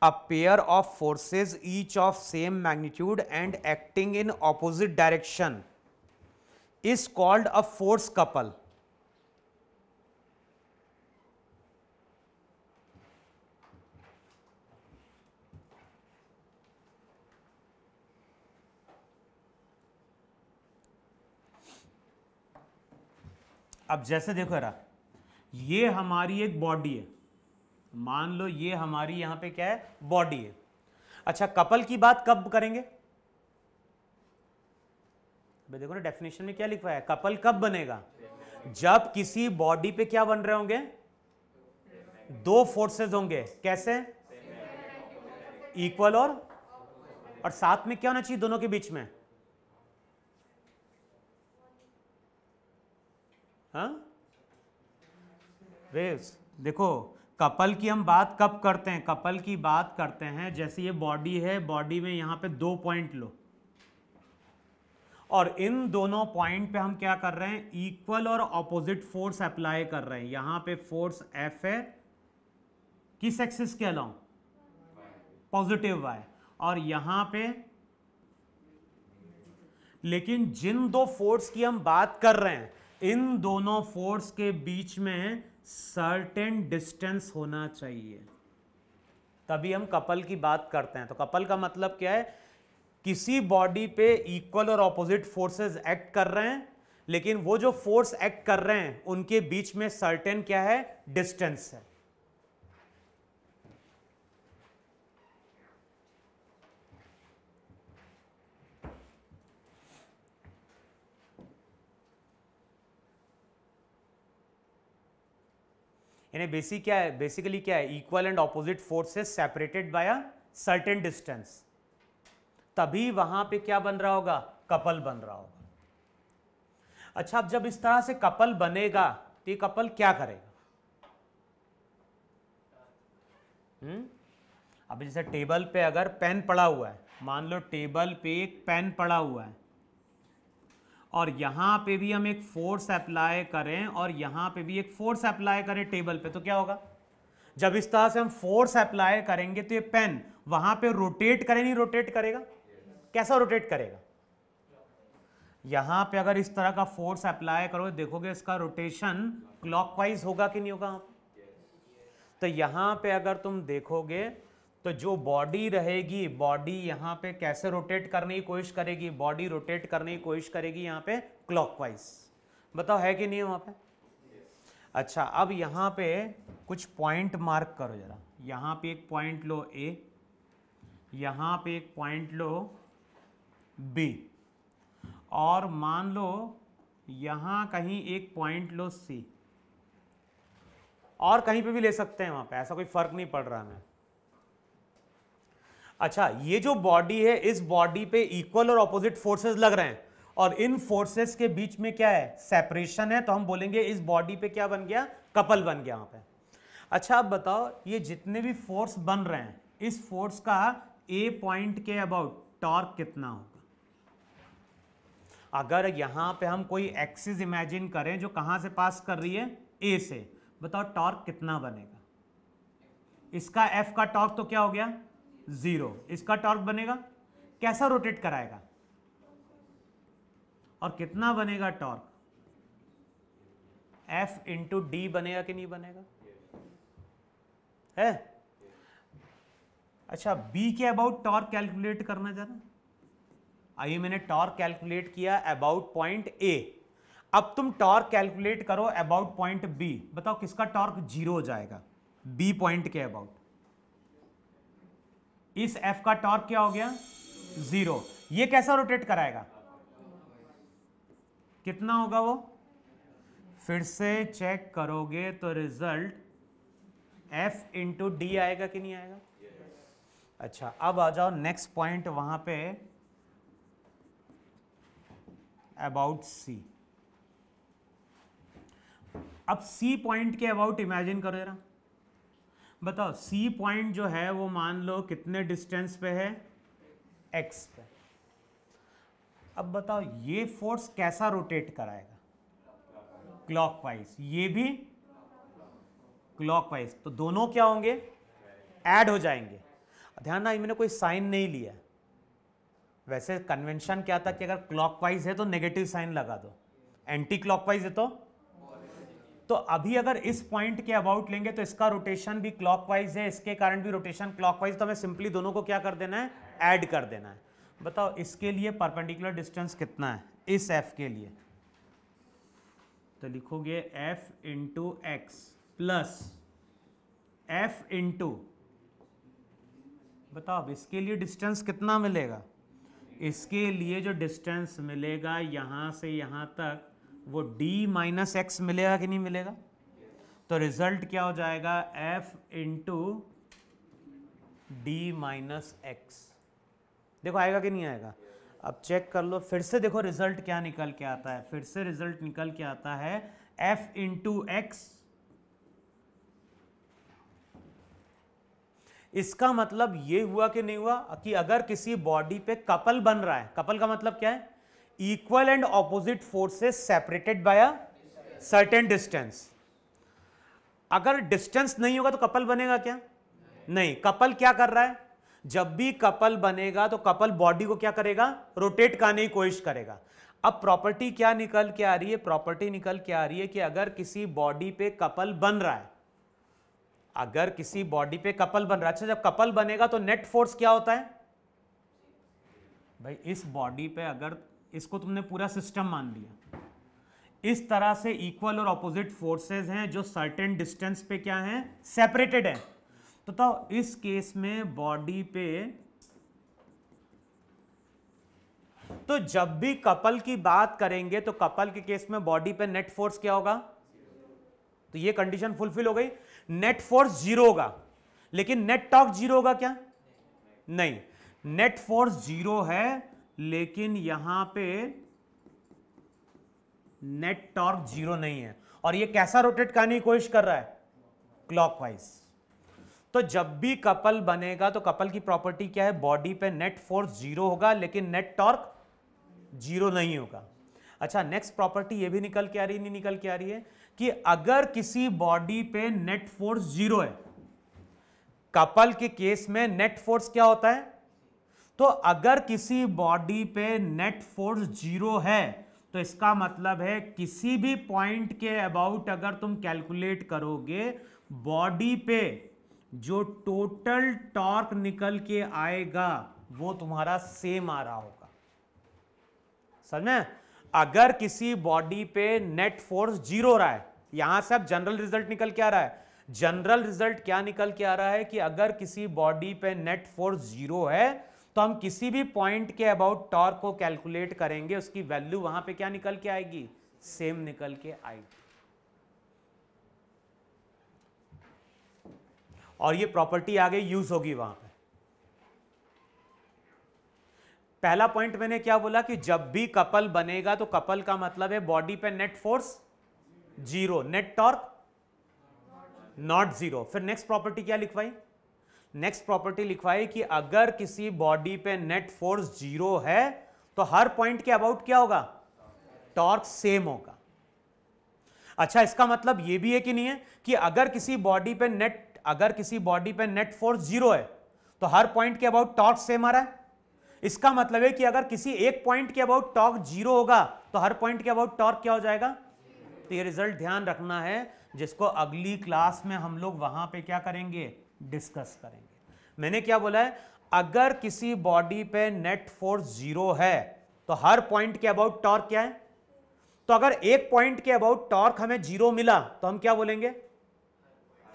Speaker 1: a pair of forces each of same magnitude and acting in opposite direction is called a force couple अब जैसे देखो यार ये हमारी एक body है मान लो ये हमारी यहां पे क्या है बॉडी है अच्छा कपल की बात कब करेंगे देखो ना डेफिनेशन में क्या लिखा है कपल कब बनेगा जब किसी बॉडी पे क्या बन रहे होंगे दो फोर्सेस होंगे कैसे इक्वल और और साथ में क्या होना चाहिए दोनों के बीच में हाँ वेव्स देखो कपल की हम बात कब करते हैं कपल की बात करते हैं जैसे ये बॉडी है बॉडी में यहां पे दो पॉइंट लो और इन दोनों पॉइंट पे हम क्या कर रहे हैं इक्वल और ऑपोजिट फोर्स अप्लाई कर रहे हैं यहां पे फोर्स एफ है किस एक्सिस के अलाउ पॉजिटिव वाई और यहां पे लेकिन जिन दो फोर्स की हम बात कर रहे हैं इन दोनों फोर्स के बीच में सर्टेन डिस्टेंस होना चाहिए तभी हम कपल की बात करते हैं तो कपल का मतलब क्या है किसी बॉडी पे इक्वल और ऑपोजिट फोर्सेस एक्ट कर रहे हैं लेकिन वो जो फोर्स एक्ट कर रहे हैं उनके बीच में सर्टेन क्या है डिस्टेंस है यानी बेसिक क्या है बेसिकली क्या है equal and opposite forces separated by a certain distance तभी वहां पे क्या बन रहा होगा कपल बन रहा होगा अच्छा अब जब इस तरह से कपल बनेगा तो ये कपल क्या करेगा हम्म अब जैसे टेबल पे अगर पेन पड़ा हुआ है मान लो टेबल पे एक पेन पड़ा हुआ है और यहां पे भी हम एक फोर्स अप्लाई करें और यहां पे भी एक फोर्स अप्लाई करें टेबल पे तो क्या होगा जब इस तरह से हम फोर्स अप्लाई करेंगे तो ये पेन वहां पे रोटेट करे नहीं रोटेट करेगा कैसा रोटेट करेगा यहां पे अगर इस तरह का फोर्स अप्लाई करो देखोगे इसका रोटेशन क्लॉकवाइज होगा कि नहीं होगा तो यहां पे अगर तुम देखोगे तो जो बॉडी रहेगी बॉडी यहां पे कैसे रोटेट करने की कोशिश करेगी बॉडी रोटेट करने की कोशिश करेगी यहाँ पे क्लॉकवाइज बताओ है कि नहीं है पे अच्छा अब यहां पे कुछ पॉइंट मार्क करो जरा यहां पे एक पॉइंट लो ए यहां पे एक पॉइंट लो बी और मान लो यहां कहीं एक पॉइंट लो सी और कहीं पे भी ले सकते हैं वहां पे ऐसा कोई फर्क नहीं पड़ रहा हमें अच्छा ये जो बॉडी है इस बॉडी पे इक्वल और ऑपोजिट फोर्सेस लग रहे हैं और इन फोर्सेस के बीच में क्या है सेपरेशन है तो हम बोलेंगे इस बॉडी पे क्या बन गया कपल बन गया वहां पे अच्छा आप बताओ ये जितने भी फोर्स बन रहे हैं इस फोर्स का ए पॉइंट के अबाउट टॉर्क कितना होगा अगर यहां पे हम कोई एक्सिस इमेजिन करें जो कहां से पास कर रही है ए से बताओ टॉर्क कितना बनेगा इसका एफ का टॉर्क तो क्या हो गया जीरो इसका टॉर्क बनेगा कैसा रोटेट कराएगा और कितना बनेगा टॉर्क एफ इंटू डी बनेगा कि नहीं बनेगा है अच्छा बी के अबाउट टॉर्क कैलकुलेट करना जाना आइए मैंने टॉर्क कैलकुलेट किया अबाउट पॉइंट ए अब तुम टॉर्क कैलकुलेट करो अबाउट पॉइंट बी बताओ किसका टॉर्क जीरो हो जाएगा बी पॉइंट के अबाउट इस एफ का टॉर्क क्या हो गया जीरो ये कैसा रोटेट कराएगा कितना होगा वो फिर से चेक करोगे तो रिजल्ट एफ इंटू डी आएगा कि नहीं आएगा अच्छा अब आ जाओ नेक्स्ट पॉइंट वहां पे अबाउट सी अब सी पॉइंट के अबाउट इमेजिन करो जरा बताओ सी पॉइंट जो है वो मान लो कितने डिस्टेंस पे है एक्स पे अब बताओ ये फोर्स कैसा रोटेट कराएगा क्लॉकवाइज ये भी क्लॉकवाइज तो दोनों क्या होंगे ऐड हो जाएंगे ध्यान ना मैंने कोई साइन नहीं लिया वैसे कन्वेंशन क्या था कि अगर क्लॉकवाइज है तो नेगेटिव साइन लगा दो एंटी क्लॉकवाइज है तो तो अभी अगर इस पॉइंट के अबाउट लेंगे तो इसका रोटेशन भी क्लॉकवाइज है इसके कारण भी रोटेशन क्लॉकवाइज तो हमें सिंपली दोनों को क्या कर देना है ऐड कर देना है बताओ इसके लिए परपेंडिकुलर डिस्टेंस कितना है इस एफ के लिए तो लिखोगे F into X plus F into बताओ अब इसके लिए डिस्टेंस कितना मिलेगा इसके लिए जो डिस्टेंस मिलेगा यहां से यहां तक वो d माइनस एक्स मिलेगा कि नहीं मिलेगा तो रिजल्ट क्या हो जाएगा f into D minus X देखो आएगा कि नहीं आएगा अब चेक कर लो फिर से देखो रिजल्ट क्या निकल के आता है फिर से रिजल्ट निकल के आता है f इंटू एक्स इसका मतलब ये हुआ कि नहीं हुआ कि अगर किसी बॉडी पे कपल बन रहा है कपल का मतलब क्या है equal and opposite forces separated by a certain distance अगर डिस्टेंस नहीं होगा तो कपल बनेगा क्या नहीं, नहीं कपल क्या कर रहा है जब भी कपल बनेगा तो कपल बॉडी को क्या करेगा रोटेट करने की कोशिश करेगा अब प्रॉपर्टी क्या निकल के आ रही है प्रॉपर्टी निकल के आ रही है कि अगर किसी बॉडी पे कपल बन रहा है अगर किसी बॉडी पे कपल बन रहा है अच्छा जब कपल बनेगा तो नेट फोर्स क्या होता है भाई इस बॉडी पे अगर इसको तुमने पूरा सिस्टम मान लिया इस तरह से इक्वल और ऑपोजिट फोर्सेस हैं जो सर्टेन डिस्टेंस पे क्या हैं सेपरेटेड हैं तो, तो इस केस में बॉडी पे तो जब भी कपल की बात करेंगे तो कपल के केस में बॉडी पे नेट फोर्स क्या होगा तो ये कंडीशन फुलफिल हो गई नेट फोर्स जीरो होगा लेकिन नेट टॉक जीरो होगा क्या नहीं नेट फोर्स जीरो है लेकिन यहां पे नेट टॉर्क जीरो नहीं है और ये कैसा रोटेट करने की कोशिश कर रहा है क्लॉकवाइज तो जब भी कपल बनेगा तो कपल की प्रॉपर्टी क्या है बॉडी पे नेट फोर्स जीरो होगा लेकिन नेट टॉर्क जीरो नहीं होगा अच्छा नेक्स्ट प्रॉपर्टी ये भी निकल के आ रही नहीं निकल के आ रही है कि अगर किसी बॉडी पे नेट फोर्स जीरो है कपल के केस में नेट फोर्स क्या होता है तो अगर किसी बॉडी पे नेट फोर्स जीरो है तो इसका मतलब है किसी भी पॉइंट के अबाउट अगर तुम कैलकुलेट करोगे बॉडी पे जो टोटल टॉर्क निकल के आएगा वो तुम्हारा सेम आ रहा होगा समझे अगर किसी बॉडी पे नेट फोर्स जीरो रहा है यहां से अब जनरल रिजल्ट निकल के आ रहा है जनरल रिजल्ट क्या निकल के आ रहा है कि अगर किसी बॉडी पे नेट फोर्स जीरो है तो हम किसी भी पॉइंट के अबाउट टॉर्क को कैलकुलेट करेंगे उसकी वैल्यू वहां पे क्या निकल के आएगी सेम निकल के आएगी और ये प्रॉपर्टी आगे यूज होगी वहां पे पहला पॉइंट मैंने क्या बोला कि जब भी कपल बनेगा तो कपल का मतलब है बॉडी पे net force zero net torque not zero फिर नेक्स्ट प्रॉपर्टी क्या लिखवाई नेक्स्ट प्रॉपर्टी लिखवाई कि अगर किसी बॉडी पे नेट फोर्स जीरो है तो हर पॉइंट के अबाउट क्या होगा टॉर्क सेम होगा अच्छा इसका मतलब यह भी है कि नहीं है कि अगर किसी बॉडी पे नेट अगर किसी बॉडी पे नेट फोर्स जीरो है तो हर पॉइंट के अबाउट टॉर्क सेम आ रहा है इसका मतलब है कि अगर किसी एक पॉइंट के अबाउट टॉर्क जीरो होगा तो हर पॉइंट के अबाउट टॉर्क क्या हो जाएगा तो ये रिजल्ट ध्यान रखना है जिसको अगली क्लास में हम लोग वहां पे क्या करेंगे डिस्कस करेंगे मैंने क्या बोला है अगर किसी बॉडी पे नेट फोर्स जीरो है तो हर पॉइंट के अबाउट टॉर्क क्या है तो अगर एक पॉइंट के अबाउट टॉर्क हमें जीरो मिला तो हम क्या बोलेंगे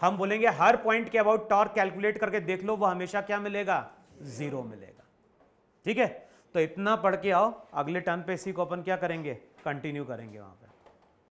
Speaker 1: हम बोलेंगे हर पॉइंट के अबाउट टॉर्क कैलकुलेट करके देख लो वो हमेशा क्या मिलेगा जीरो मिलेगा ठीक है तो इतना पढ़ के आओ अगले टर्न पे इसी को अपन क्या करेंगे कंटिन्यू करेंगे वहां